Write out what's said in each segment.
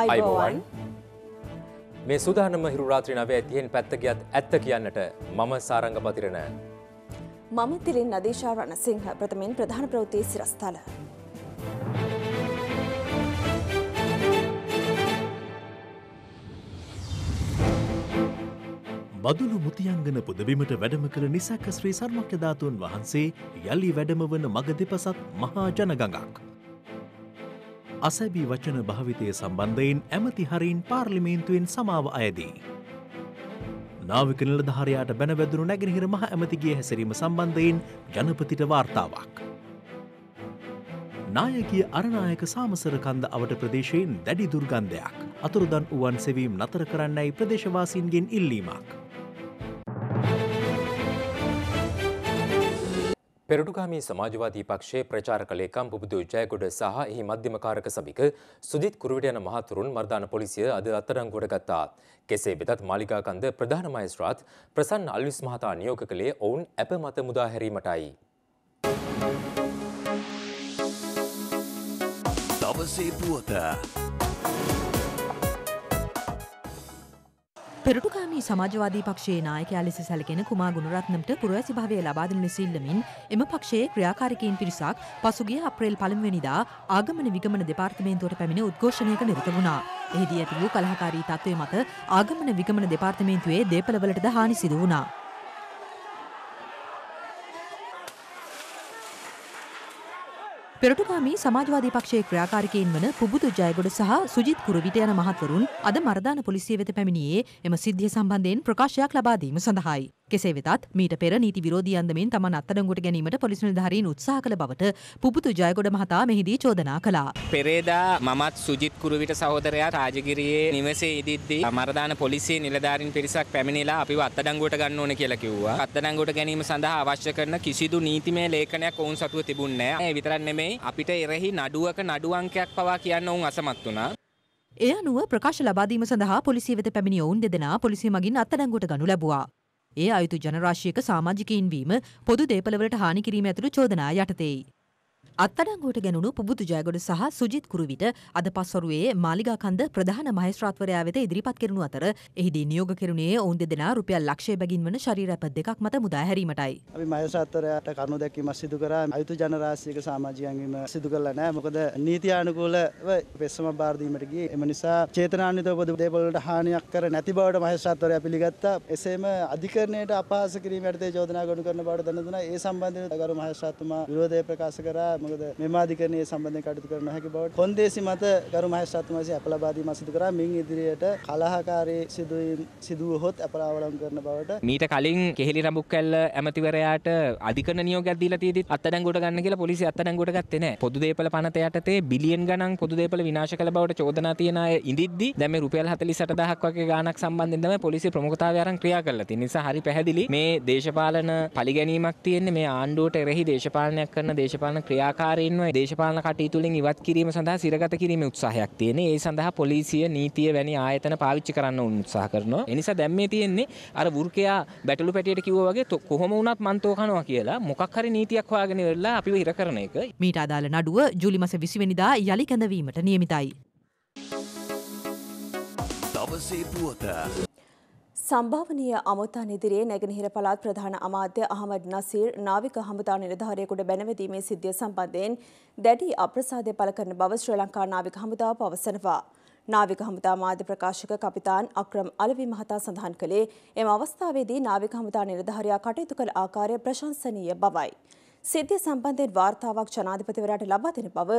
අයිබෝවන් මේ සුදානම හිරුරාත්‍රී නවය ඇතියෙන් පැත්තගියත් ඇත්ත කියන්නට මම සාරංග පතිරණ. මම තිරින් අදේශා රණසිංහ ප්‍රථමෙන් ප්‍රධාන ප්‍රවෘතිය සිරස්ථල. බදුළු මුතියංගන පුදබිමට වැඩම කළ නිසැක ශ්‍රී සර්මක්්‍ය ධාතුන් වහන්සේ යළි වැඩමවන මග දෙපසත් මහා ජනගඟක්. අසැබී වචන භාවිතය සම්බන්ධයෙන් ඇමති හරින් පාර්ලිමේන්තුවෙන් සමාව අයදී. නාවිකනල ධාරයාට බැනවැදුරු නැගෙනහිර මහ ඇමතිගේ හැසිරීම සම්බන්ධයෙන් ජනපතිට වාර්තාවක්. නායකිය අරණායක සාමසර කන්ද අවට ප්‍රදේශයෙන් දැඩි දුර්ගන්ධයක් අතුරුදන් වුවන් සෙවීම් නතර කරන්නයි ප්‍රදේශවාසීන්ගෙන් ඉල්ලීමක්. පෙරටුගාමී සමාජවාදී පක්ෂයේ ප්‍රචාරක ලේකම් පුබුදු ජයකොඩ සහ එහි මධ්‍යමකාරක සභික සුදිත් කුරුවිට යන මහතුරුන් මර්ධාන පොලිසිය අද අත්අඩංගුවට ගත්තා. කෙසේ වෙතත් මාලිකාකන්ද ප්‍රධාන මහේස්ත්‍රාත් ප්‍රසන්න අල්විස් මහතා නියෝග කළේ ඔවුන් අප මත මුදා හැරීමටයි. දවසේ පුවත පෙරටුකාමී සමාජවාදී පක්ෂයේ නායකයා ලෙස සැලකෙන කුමා ගුණරත්නමට පුරවැසි භාවය ලබා දෙන ලෙස ඉල්ලමින් එම පක්ෂයේ ක්‍රියාකාරිකයින් පිරිසක් පසුගිය අප්‍රේල් පළමුවෙනිදා ආගමන විගමන දෙපාර්තමේන්තුවට පැමිණ උද්ඝෝෂණයක නිරත වුණා. එහිදී ඇති වූ කලහකාරී තත්ත්වය මත ආගමන විගමන දෙපාර්තමේන්තුවේ දේපළවලටද හානි සිදු වුණා. පෙරටුගාමී සමාජවාදී පක්ෂයේ ක්‍රියාකාරිකයින් වන පුබුදු ජයගොඩ සහ සුජිත් කුරුවිට යන මහත්වරුන් අද මරදාන පොලිසිය වෙත පැමිණියේ එම සිද්ධිය සම්බන්ධයෙන් ප්‍රකාශයක් ලබා දීම සඳහායි. කෙසේ වෙතත් මීට පෙර නීති විරෝධී අන්දමින් තමන් අත්අඩංගුවට ගැනීමට පොලිස් නිලධාරීන් උත්සාහ කළ බවට පුපුතු ජයගොඩ මහතා මෙහිදී චෝදනා කළා. පෙරේදා මමත් සුජිත් කුරුවිට සහෝදරයා රාජගිරියේ නිවසේ ඉදිද්දී මරදාන පොලිසිය නිලධාරීන් පිරිසක් පැමිණිලා අපිව අත්අඩංගුවට ගන්න ඕන කියලා කිව්වා. අත්අඩංගුවට ගැනීම සඳහා අවශ්‍ය කරන කිසිදු නීතිමය ලේඛනයක් ඔවුන් සතුව තිබුණේ නැහැ. ඒ විතරක් නෙමෙයි අපිට එරෙහි නඩුවක නඩු අංකයක් පවා කියන්න ඔවුන් අසමත් වුණා. එය අනුව ප්‍රකාශ ලබාදීම සඳහා පොලිසිය වෙත පැමිණි ඔවුන් දෙදෙනා පොලිසිය මගින් අත්අඩංගුවට ගනු ලැබුවා. ඒ අයුතු ජනරාශියක සාමාජිකයින් වීම පොදු දේපළවලට හානි කිරීම ඇතුළු චෝදනා යටතේයි. අත්තඩංගුවට ගැනුණු පුබුදු ජයගොඩ සහ සුජිත් කුරුවිට අද පස්වරුවේ මාලිගාකන්ද ප්‍රධාන මහේස්ත්‍රාත්වරයා වෙත ඉදිරිපත් කෙරුණු අතර එහිදී නියෝග කෙරුණේ ඔවුන් දෙදෙනා රුපියල් ලක්ෂය බැගින් වන ශරීර ඇපත් දෙකක් මත මුදා හැරීමටයි. අපි මහේස්ත්‍රාත්වරයාට කරුණු දැක්වීමක් සිදු කරා අයුතු ජනරාශියක සමාජයන්ගීම සිදු කරලා නැහැ. මොකද නීතියානුකූලව පෙස්සම බාර දීමට ගියේ. එම නිසා චේතනාන්විතව පොදු දේපොළ වලට හානියක් කර නැති බවට මහේස්ත්‍රාත්වරයා පිළිගත්තා. එසේම අධිකරණයට අපහාස කිරීම යටතේ චෝදනා ගොනු කරන බවට දැනුණා. ඒ සම්බන්ධයෙන් ගරු මහේස්ත්‍රාත්තුමා විරෝධය ප්‍රකාශ කරා මොකද මෙම අධිකරණයේ සම්බන්ධයෙන් කටයුතු කර නොහැකි බවට කොන්දේසි මත ගරු මහේස්ත්‍රාත් මහසී අප ලබා දීම සිදු කරා මින් ඉදිරියට කලහකාරී සිදුවීම් සිදුව හොත් අප අවලං කරන බවට මීට කලින් කෙහෙලි රඹුක්කැල්ල ඇමතිවරයාට අධිකරණ නියෝගයක් දීලා තියෙද්දිත් අත්අඩංගුවට ගන්න කියලා පොලිසිය අත්අඩංගුවට ගත්තේ නැහැ පොදු දේපල පනත යටතේ බිලියන් ගණන් පොදු දේපල විනාශ කළ බවට චෝදනා තියෙන අය ඉදිද්දි දැම රුපියල් හතලි සටදහක් වගේ ගානක් සම්බන්ධෙන් තම පොලිසි ප්‍රමුඛතාවයන් ක්‍රියා කරලා තියෙන නිසා හරි පැහැදිලි මේ දේශපාලන පරිගැනීමක් තියෙන්නේ මේ ආණ්ඩුවට එරෙහි දේශපාලනයක් කරන දේශපාලන ක්‍රියා ඒකාකාරයෙන්ම දේශපාලන කටයුතුලින් ඉවත් කිරීම සඳහා සිරගත කිරීම උත්සාහයක් තියෙන ඒ සඳහා පොලිසිය නීතිය වැනි ආයතන පාවිච්චි කරන්න උත්සාහ කරනවා එනිසා දැම්මේ තියෙන්නේ අර වෘකයා බැටලු පැටියට කිව්වා වගේ කොහොම වුණත් මන්තෝ කනවා කියලා මොකක් හරි නීතියක් හොයාගෙන ඉවරලා අපිව හිර කරන එක මීට අදාළ නඩුව ජූලි මස 20 වෙනිදා යලි කැඳවීමට නියමිතයි. දවසේ පුවත සම්භාවනීය අමුත්තා නිදිරේ නැගෙනහිර පළාත් ප්‍රධාන අමාත්‍ය අහමඩ් නසීර් නාවික හමුදා නිලධාරියෙකුට බැනවැදීමේ සිද්ධිය සම්බන්ධයෙන් දැඩි අප්‍රසාදය පළ කරන බව ශ්‍රී ලංකා නාවික හමුදාව පවසනවා. නාවික හමුදා මාධ්‍ය ප්‍රකාශක කපිතාන් අක්‍රම් අලවි මහතා සඳහන් කළේ එම අවස්ථාවේදී නාවික හමුදා නිලධාරියා කටයුතු කළ ආකාරය ප්‍රශංසනීය බවයි. සිද්ධිය සම්බන්ධයෙන් වාර්තාවක් ජනාධිපතිවරයාට ලබා දෙන බව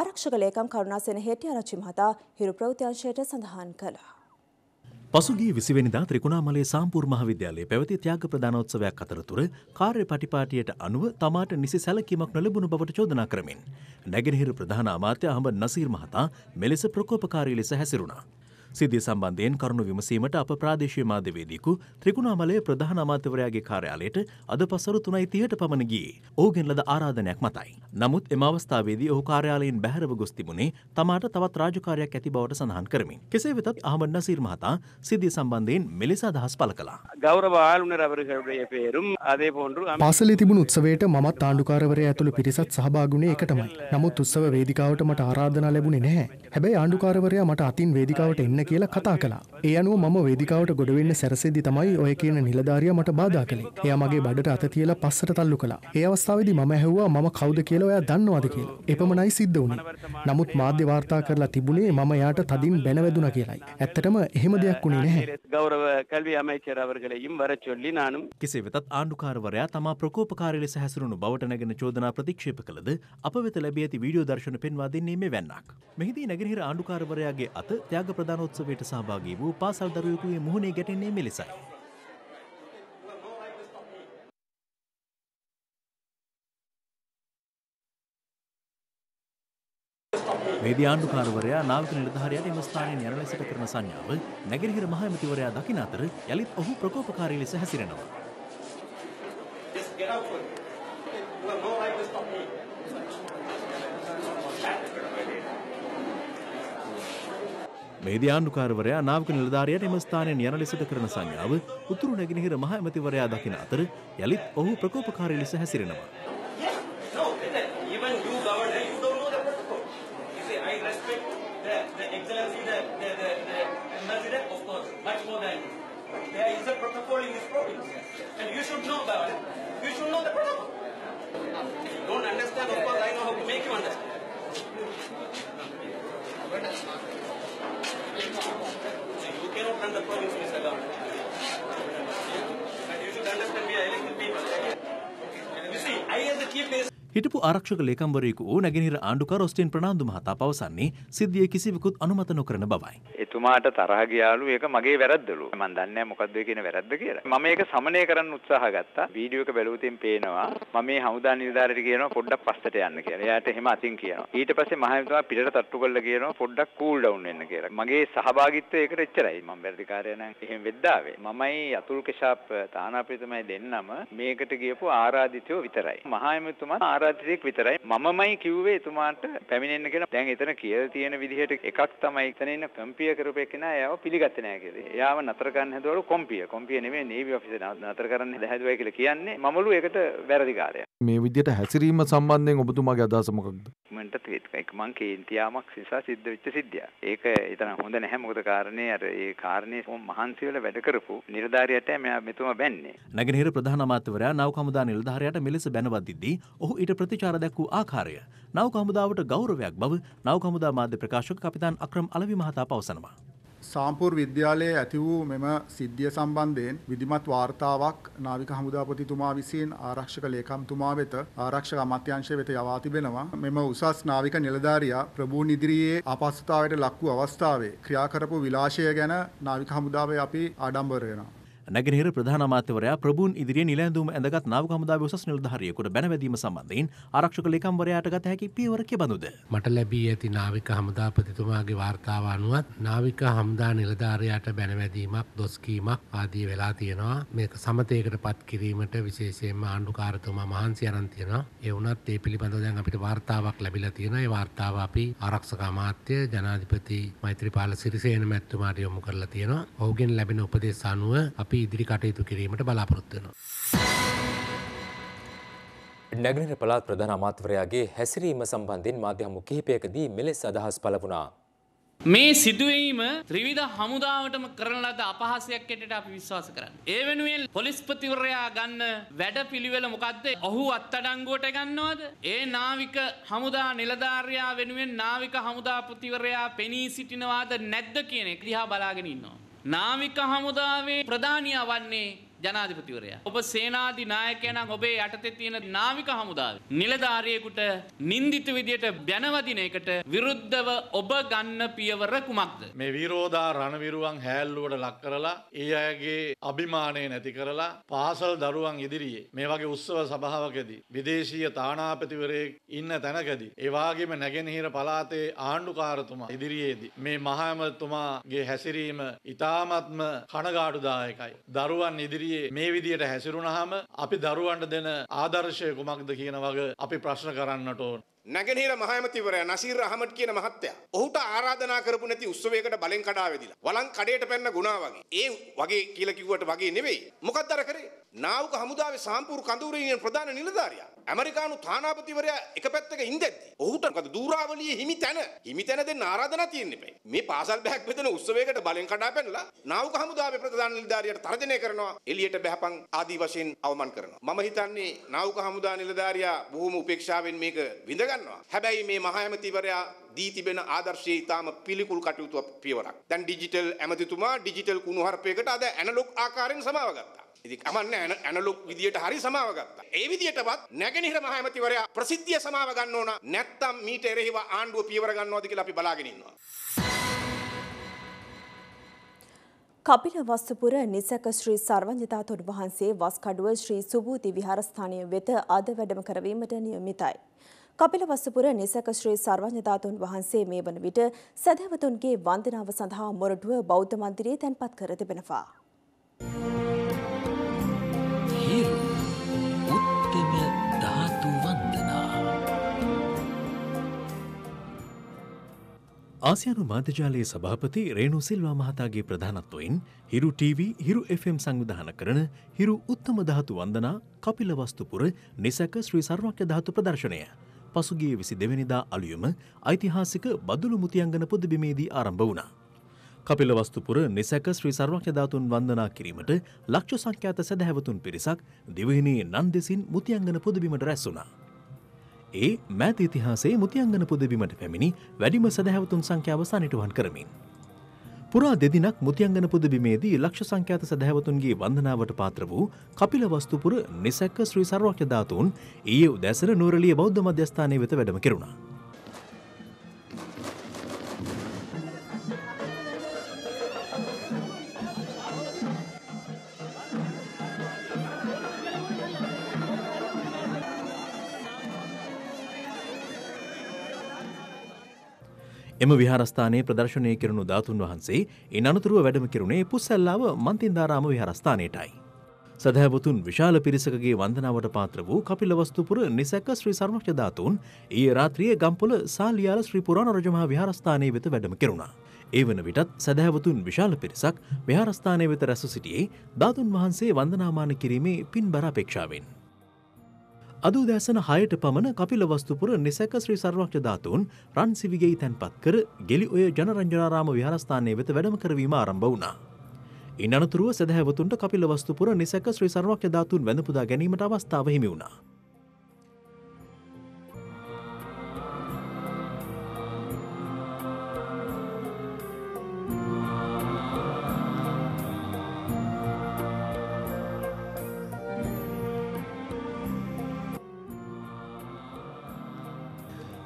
ආරක්ෂක ලේකම් කරුණාසේන හෙටිආරච්චි මහතා හිරු ප්‍රවෘත්ති අංශයට සඳහන් කළා. පසුගිය විසිවෙනිදා ත්‍රිකුණාමලේ සාම්පූර් මහවිද්‍යාලයේ පැවති ත්‍යාග ප්‍රධානෝත්සවයක් අතරතුර කාර්ය පටිපාටියට අනුව තමාට නිසි සැලකීමක් නොලැබුණු බවට චෝදනා කරමින් නැගෙනහිර ප්‍රධාන අමාත්‍ය අහමද නසීර් මහතා මෙලෙස ප්‍රකෝපකාරී ලෙස හැසිරුණා. සිදිය සම්බන්ධයෙන් කරුණු විමසීමට අප ප්‍රාදේශීය මාධ්‍යවේදීකු ත්‍රිකුණාමලය ප්‍රධාන අමාත්‍යවරයාගේ කාර්යාලයට අද පසරු 3:30ට පමණ ගියේ ඔහුගෙන් ලද ආරාධනයක් මතයි. නමුත් එම අවස්ථාවේදී ඔහු කාර්යාලයෙන් බැහැරව ගොස් තිබුණේ තමාට තවත් රාජකාරියක් ඇති බවට සඳහන් කරමින්. කෙසේ වෙතත් අහමඩ් නසීර් මහතා සිදිය සම්බන්ධයෙන් මෙලෙස අදහස් පළ කළා. ගෞරව ආளுநர் அவர்களுடைய பேரும் அதே போன்று පාසලේ තිබුණු උත්සවයට මමත් ආණ්ඩුකාරවරයා ඇතුළු පිරිසත් සහභාගී එකටමයි. නමුත් උත්සව වේදිකාවට මට ආරාධනා ලැබුණේ නැහැ. හැබැයි ආණ්ඩුකාරවරයා මට අතින් වේදිකාවට එන්න කියලා කතා කලා. ඒ අනුව මම වේදිකාවට ගොඩවෙන්න සැරසෙදි තමයි ඔය කියන නිලධාරිය මට බාධා කළේ. එයා මගේ බඩට අත තියලා පස්සට තල්ලු කළා. ඒ අවස්ථාවේදී මම ඇහුවා මම කවුද කියලා ඔයා දන්නවද කියලා. එපමණයි සිද්ධ වුණේ. නමුත් මාධ්‍ය වාර්තා කරලා තිබුණේ මම එයාට තදින් බැනවැදුනා කියලායි. ඇත්තටම එහෙම දෙයක් වුණේ නැහැ. ගෞරව කල්වි அமைச்சர் அவர்களையும் வர சொல்லி நானும் කෙසේ වෙතත් ආණ්ඩුකාරවරයා තමා ප්‍රකෝපකාරී ලෙස හැසිරුණු බවට නැගෙන චෝදනා ප්‍රතික්ෂේප කළද අප වෙත ලැබී ඇති වීඩියෝ දර්ශන පෙන්වා දෙන්නේ මෙවැන්නක්. මෙහිදී නැගෙනහිර ආණ්ඩුකාරවරයාගේ අත ත්‍යාග ප්‍රදානෝ ගානෝත්සවයට සහභාගී වූ පාසල් දරුවෙකුගේ මුහුණේ ගැටෙන්නේ මෙලෙසයි. මේදී ආණ්ඩුකාරවරයා නාවික නිලධාරියාට එම ස්ථානයෙන් යන ලෙසට කරන සංඥාව නැගිරිහිර මහමැතිවරයා දකින අතර යළිත් ඔහු ප්‍රකෝපකාරී ලෙස හැසිරෙනවා. මෙහිදී ආණ්ඩුකාරවරයා නාවික නිලධාරියට එම ස්ථානයෙන් යන ලෙසට කරන සංඥාව උතුරු නැගෙනහිර මහ ඇමතිවරයා දකින අතර යලිත් ඔහු ප්‍රකෝපකාරී ලෙස හැසිරෙනවා. understand the poor is allowed. And you should understand we are elected people. You see, I am the chief minister. හිටපු ආරක්ෂක ලේකම්වරයෙකු වූ නැගෙනහිර ආණ්ඩුකාර ඔස්ටින් ප්‍රනාන්දු මහතා පවසන්නේ සිද්ධිය කිසිවෙකුත් අනුමත නොකරන බවයි. එතුමාට තරහ ගියාලු ඒක මගේ වැරද්දලු. මම දන්නේ නැහැ මොකද්ද කියන වැරද්ද කියලා. මම ඒක සමනය කරන්න උත්සාහ ගත්තා. වීඩියෝ එක බැලුවතින් පේනවා මම මේ හමුදා නිලධාරිට කියනවා පොඩ්ඩක් පස්සට යන්න කියලා. එයාට එහෙම අතින් කියනවා. ඊට පස්සේ මහමෙතුමා පිටට තට්ටු කරලා කියනවා පොඩ්ඩක් කූල් ඩවුන් වෙන්න කියලා. මගේ සහභාගීත්වය ඒකට එච්චරයි. මම වැඩිකාරය නම් එහෙම වෙද්දාවේ. මමයි අතුල් කෂාප් තානාපති තමයි දෙන්නම මේකට ගියපු ආරාධිතයෝ විතරයි. මහමෙතුමා ආරා අපරාධිතෙක් විතරයි. මමමයි කිව්වේ එතුමාට පැමිණෙන්න කියලා. දැන් එතන කියලා තියෙන විදිහට එකක් තමයි එතන ඉන්න කම්පිය කරපු එකනා එයාව පිළිගත්තේ නැහැ කියලා. එයාව නතර කරන්න හදුවලු කොම්පිය. කොම්පිය නෙමෙයි නේවි ඔෆිසර් නතර කරන්න හදුවයි කියලා කියන්නේ මමලු ඒකට වැරදි කාර්යය. මේ විදිහට හැසිරීම සම්බන්ධයෙන් ඔබතුමාගේ අදහස මොකක්ද? මන්ට ඒක මං කේන්තියාමක් නිසා සිද්ධ වෙච්ච සිද්ධියක්. ඒක එතන හොඳ නැහැ මොකද කාරණේ අර ඒ කාරණේ මහන්සි වෙලා වැඩ කරපු නිලධාරියට මෙයා මෙතුමා බැන්නේ. නැගෙනහිර ප්‍රධාන අමාත්‍යවරයා නව කමුදා නිලධාරියට මෙලෙස බැනවදිද්දී ඔහු ඊට ප්‍රතිචාර දක්වූ ආකාරය නව කමුදාවට ගෞරවයක් බව නව කමුදා මාධ්‍ය ප්‍රකාශක කපිතාන් අක්‍රම් අලවි මහතා පවසනවා. සාම්පූර් විද්‍යාලයේ ඇති වූ මෙම සිද්ධිය සම්බන්ධයෙන් විධිමත් වාර්තාවක් නාවික හමුදාපතිතුමා විසින් ආරක්ෂක ලේකම්තුමා වෙත ආරක්ෂක අමාත්‍යාංශය වෙත යවා තිබෙනවා. මෙම උසස් නාවික නිලධාරියා ප්‍රභූන් ඉදිරියේ අපහසුතාවයට ලක් වූ අවස්ථාවේ ක්‍රියා කරපු විලාශය ගැන නාවික හමුදාවේ අපි ආඩම්බර වෙනවා. නැගෙනහිර ප්‍රධානමාත්‍යවරයා ප්‍රභූන් ඉදිරියේ නිලැඳුම් ඇඳගත් නාවික හමුදාවේ උසස් නිලධාරියෙකුට බැනවැදීම සම්බන්ධයෙන් ආරක්ෂක ලේකම්වරයාට ගත හැකි පියවර කෙබඳුද? මට ලැබී ඇති නාවික හමුදාපතිතුමාගේ වාර්තාව අනුවත් නාවික හමුදා නිලධාරියාට බැනවැදීමක් දොස් කීමක් ආදී වෙලා තියෙනවා. මේක සමතේකට පත් කිරීමට විශේෂයෙන්ම ආණ්ඩුකාරතුමා මහන්සි අරන් තියෙනවා. ඒ වුණත් ඒ පිළිබඳව දැන් අපිට වාර්තාවක් ලැබිලා තියෙනවා. ඒ වාර්තාව අපි ආරක්ෂක අමාත්‍ය ජනාධිපති මෛත්‍රීපාල සිරිසේන මැතිතුමාට යොමු කරලා තියෙනවා. ඔහුගෙන් ලැබෙන උපදෙස් අනුව අපි අපි ඉදිරි කටයුතු කිරීමට බලාපොරොත්තු වෙනවා. නැගනහිර පළාත් ප්‍රධාන අමාත්‍යවරයාගේ හැසිරීම සම්බන්ධයෙන් මාධ්‍ය හමු කිහිපයකදී මෙලෙස අදහස් පළ වුණා. මේ සිදුවීම ත්‍රිවිධ හමුදාවටම කරන ලද අපහාසයක් ඇටට අපි විශ්වාස කරන්න. ඒ වෙනුවෙන් පොලිස්පතිවරයා ගන්න වැඩ පිළිවෙල මොකක්ද ඔහු අත්තඩංගුවට ගන්නවද. ඒ නාවික හමුදා නිලධාරයා වෙනුවෙන් නාවික හමුදාපතිවරයා පෙනී සිටිනවාද නැද්ද කියන එක දිහා බලාගෙන ඉන්නවා. නාවික හමුදාවේ ප්‍රධානියා වන්නේ ජනාධිපතිවරයා. ඔබ සේනාධි නායකයනං ඔබේ යටතේ තියෙන නාවික හමුදාව. නිලධාරියෙකුට නින්දිත විදියට බැනවදින එකට විරුද්ධව ඔබ ගන්න පියවර කුමක්ද? මේ විරෝධා රණවිරුවන් හැල්ලුවට ලක් කරලා ඒ අයගේ අභිමානය නැති කරලා පාසල් දරුවන් ඉදිරියේ මේ වගේ උත්සව සභාවකදී විදේශීය තානාපතිවරයෙක් ඉන්න තැනකදී ඒ වගේම නැගෙනහිර පළාතේ ආණ්ඩුකාරතුමා ඉදිරියේදී මේ මහාමතුමාගේ හැසිරීම ඉතාමත්ම කනගාටුදායකයි. දරුවන් ඉදිරියේ ඉදිරියේ මේ විදියට හැසිරුණාම අපි දරුවන්ට දෙන ආදර්ශය කුමක්ද කියන වගේ අපි ප්‍රශ්න කරන්නට ඕන. නැගෙනහිර මහමතිවරයා නසීර් අහමඩ් කියන මහත්තයා ඔහුට ආරාධනා කරපු නැති උත්සවයකට බලෙන් කඩා වැදිලා වලන් කඩේට පැන්න ගුණා වගේ. ඒ වගේ කියලා කිව්වට වගේ නෙවෙයි. මොකක්ද අර කරේ? නාවක හමුදාවේ සාම්පූර් කඳවුරේ ප්‍රධාන නිලධාරියා ඇමරිකානු තානාපතිවරයා එක පැත්තක ඉඳද්දි ඔහුට මොකද දූරාවලියේ හිමි තැන හිමි තැන දෙන්න ආරාධනා තියෙන්න එපා. මේ පාසල් බෑග් බෙදෙන උත්සවයකට බලෙන් කඩා පැනලා නාවක හමුදාවේ ප්‍රධාන නිලධාරියට තර්ජනය කරනවා එළියට බහපන් ආදී වශයෙන් අවමන් කරනවා. මම හිතන්නේ නාවක හමුදා නිලධාරියා බොහොම උපේක්ෂාවෙන් මේක විඳ ගන්නවා. හැබැයි මේ මහ ඇමතිවරයා දී තිබෙන ආදර්ශය ඉතාම පිළිකුල් කටයුතු පියවරක්. දැන් ඩිජිටල් ඇමතිතුමා ඩිජිටල් කුණුහරුපයකට අද ඇනලොග් ආකාරයෙන් සමාව ගත්තා. ඉතින් කමන්න ඇනලොග් විදියට හරි සමාව ගත්තා. ඒ විදියටවත් නැගෙනහිර මහ ඇමතිවරයා ප්‍රසිද්ධිය සමාව ගන්න ඕන නැත්නම් මීට එරෙහිව ආණ්ඩුව පියවර ගන්නවාද කියලා අපි බලාගෙන ඉන්නවා. කපිල වස්තුපුර නිසක ශ්‍රී සර්වඥතා තොඩ වහන්සේ වස්කඩුව ශ්‍රී සුභූති විහාරස්ථානය වෙත අද වැඩම කරවීමට නියමිතයි. කපිලවස්සපුර නිසක ශ්‍රී සර්වඥධාතුන් වහන්සේ මේ වන විට සැදැවතුන්ගේ වන්දනාව සඳහා මොරටුව බෞද්ධ මන්දිරයේ තැන්පත් කර තිබෙනවා. ආසියානු මාධ්‍යජාලයේ සභාපති රේණු සිල්වා මහතාගේ ප්‍රධානත්වයෙන් හිරු TV හිරු FM සංවිධාන කරන හිරු උත්තම ධාතු වන්දනා කපිලවස්තුපුර නිසක ශ්‍රී සර්වක්‍ය ධාතු ප්‍රදර්ශනය පසුගිය විසි දෙවැනිදා අලුයම ඓතිහාසික බදුළු මුතියංගන පුදබිමේදී ආරම්භ වුණා. කපිලවස්තුපුර නිසැක ශ්‍රී සර්වඥධාතුන් වන්දනා කිරීමට ලක්ෂ සංඛ්‍යාත සැදැහැවතුන් පිරිසක් දිවහිනේ නන්දෙසින් මුතියංගන පුදබිමට රැස් වුණා. ඒ මෑත ඉතිහාසේ මුතියංගන පුදබිමට පැමිණි වැඩිම සැදැහැවතුන් සංඛ්‍යාව සනිටුවන් කරමින්. පුරා දෙදිනක් මුතියංගන පුදබිමේදී ලක්ෂ සංඛ්‍යාත සැහැවතුන්ගේ වන්දනාවට පාත්‍ර වූ කපිල වස්තුපුර නිසැක්ක ශ්‍රී සර්වක්ෂධාතුන් ඊයේ උදැසන නූරලිය බෞද්ධ මධ්‍යස්ථානය වෙත වැඩම කෙරුණා. එම විහාරස්ථානයේ ප්‍රදර්ශනය කරනු ධාතුන් වහන්සේ ඉන් අනතුරුව වැඩම කෙරුණේ පුස්සැල්ලාව මන්තින්දාරාම විහාරස්ථානයටයි. සැහැබතුන් විශාල පිරිසකගේ වන්දනාවට පාත්‍ර වූ කපිලවස්තුපුර නිසැක ශ්‍රී සර්මක්ෂ ධාතුන් ඒ රාත්‍රිය ගම්පොල සාලියාල ශ්‍රී පුරාණ රජමහා විහාරස්ථානයේ වෙත වැඩම කෙරුණා. ඒ වන විටත් සැහැවතුන් විශාල පිරිසක් විහාරස්ථානය වෙත රැස සිටියේ ධාතුන් වහන්සේ වන්දනාමාන කිරීමේ පින් බර අපේක්ෂාවෙන්. අද උදෑසන හයට පමණ කපිලවස්තුපුර නිසැක ශ්‍රී සර්වක්ෂ ධාතුන් රන්සිවිගෙයි තැන්පත් කර ගෙලි ඔය ජනරංජනාරාම විහාරස්ථානයේ වෙත වැඩම කරවීම ආරම්භ වුණා. ඉන් අනතුරුව සැහැවතුන්ට කපිලවස්තුපුර නිසැක ශ්‍රී සර්වක්ෂ ධාතුන් වැඳපුදා ගැනීමට අවස්ථාව හිමි වුණා.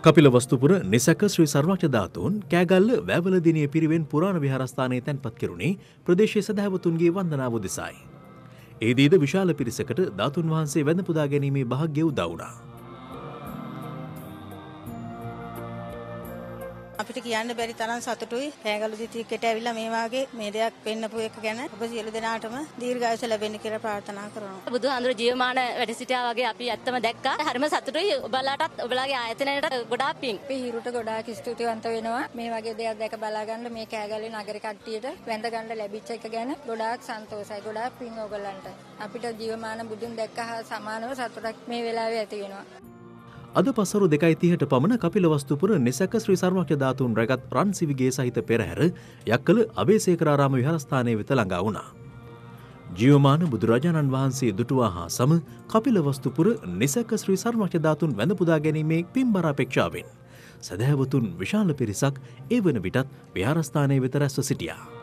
කපිලවස්තුපුර නිසක ශ්‍රී සර්වක්ෂ ධාතුන් කෑගල්ල වැවලදිනිය පිරිවෙන් පුරාණ විහාරස්ථානයේ තැන්පත් කෙරුණේ ප්‍රදේශයේ සදහැවතුන්ගේ වන්දනාව උදෙසයි. ඒදීද විශාල පිරිසකට ධාතුන් වහන්සේ වැඳ පුදා ගැනීමේ භාග්‍ය උදා වුණා. අපිට කියන්න බැරි තරම් සතුටුයි පෑගලු දිතිකට ඇවිල්ලා මේ වාගේ මේ දෙයක් පෙන්නපු එක ගැන ඔබ සියලු දෙනාටම දීර්ඝායුෂ ලැබෙන්න කියලා ප්‍රාර්ථනා කරනවා. බුදුහාඳුර ජීවමාන වැඩ සිටියා වගේ අපි ඇත්තම දැක්කා. හරිම සතුටුයි ඔබලාටත් ඔබලාගේ ආයතනයටත් ගොඩාක් පිං. අපි හිරුට ගොඩාක් ස්තුතිවන්ත වෙනවා. මේ වගේ දෙයක් දැක බලා ගන්න මේ කෑගලේ නගර කට්ටියට වැඳ ගන්න ලැබිච්ච එක ගැන ගොඩාක් සන්තෝෂයි. ගොඩාක් පිං ඔයගලන්ට. අපිට ජීවමාන බුදුන් දැක්කහා සමානව සතුටක් මේ වෙලාවේ ඇති වෙනවා. අද පසරු දෙකයි තිහට පමණ කපිලවස්තුපුර නිසැක ශ්‍රී සර්මක්්‍ය ධාතුන් රැගත් රන්සිවිගේ සහිත පෙරහැර යක්කල අබේසේකරාරාම විහාරස්ථානය වෙත ළඟා වුණා. ජියවමාන බුදුරජාණන් වහන්සේ දුටුවා හා සම කපිලවස්තුපුර නිසැක ශ්‍රී සර්මක්්‍ය ධාතුන් වැඳපුදා ගැනීමේ පින්බරාපේක්ෂාවෙන්. සැදැහැවතුන් විශාල පිරිසක් ඒ වන විටත් විහාරස්ථානය වෙත රැස්ව සිටියා.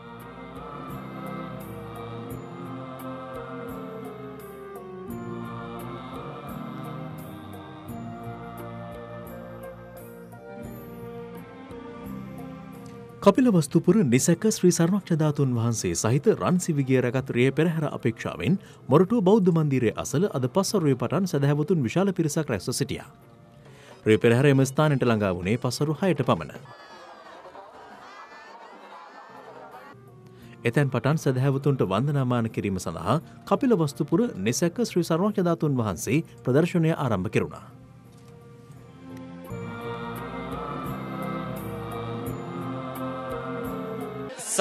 කපිලවස්තුපුර නිසැක ශ්‍රී සරණක්ෂධාතුන් වහන්සේ සහිත රන්සිවිගේ රැගත් රිය පෙරහැර අපේක්ෂාවෙන් මොරටුව බෞද්ධ මන්දිරය අසල අද පසරුවේ පටන් සැහැවතුන් විශාල පිරිසක් රැස්ව සිටිය. රිය පෙරහැර එම ස්ථානයට ළඟා වුණේ පසරු හයට පමණ. එතැන් පටන් සැහැවතුන්ට වන්දනාමාන කිරීම සඳහා කපිලවස්තුපුර නිසැක ශ්‍රී සරණක්ෂධාතුන් වහන්සේ ප්‍රදර්ශනය ආරම්භ කෙරුණා.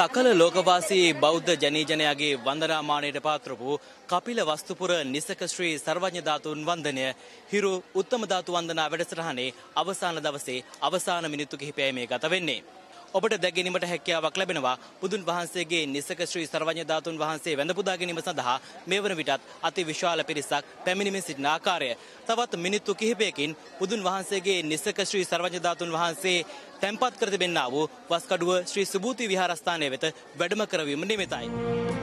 සකල ලෝකවාසී බෞද්ධ ජනීජනයාගේ වන්දනාමානයට පාත්‍ර වූ කපිල වස්තුපුර නිසක ශ්‍රී සර්වඥ ධාතුන් වන්දනය හිරු උත්තම ධාතු වන්දනා වැඩසටහනේ අවසාන දවසේ අවසාන මිනිත්තු කිහිපයයි මේ ගත වෙන්නේ. ඔබට දැගැනීමට හැකියාවක් ලැබෙනවා. බුදුන් වහන්සේගේ නිසක ශ්‍රී සර්වඥ ධාතුන් වහන්සේ වැඳ පුදා ගැනීම සඳහා මෙවර විටත් අති විශාල පිරිසක් පැමිණීමේ සිටින ආකාරය. තවත් මිනිත්තු කිහිපයකින් බුදුන් වහන්සේගේ නිසක ශ්‍රී සර්වඥ ධාතුන් වහන්සේ තැන්පත් කර තිබෙන්නා වූ වස්කඩුව ශ්‍රී සුභූති විහාරස්ථානය වෙත වැඩම කරවීම නිමිතයි.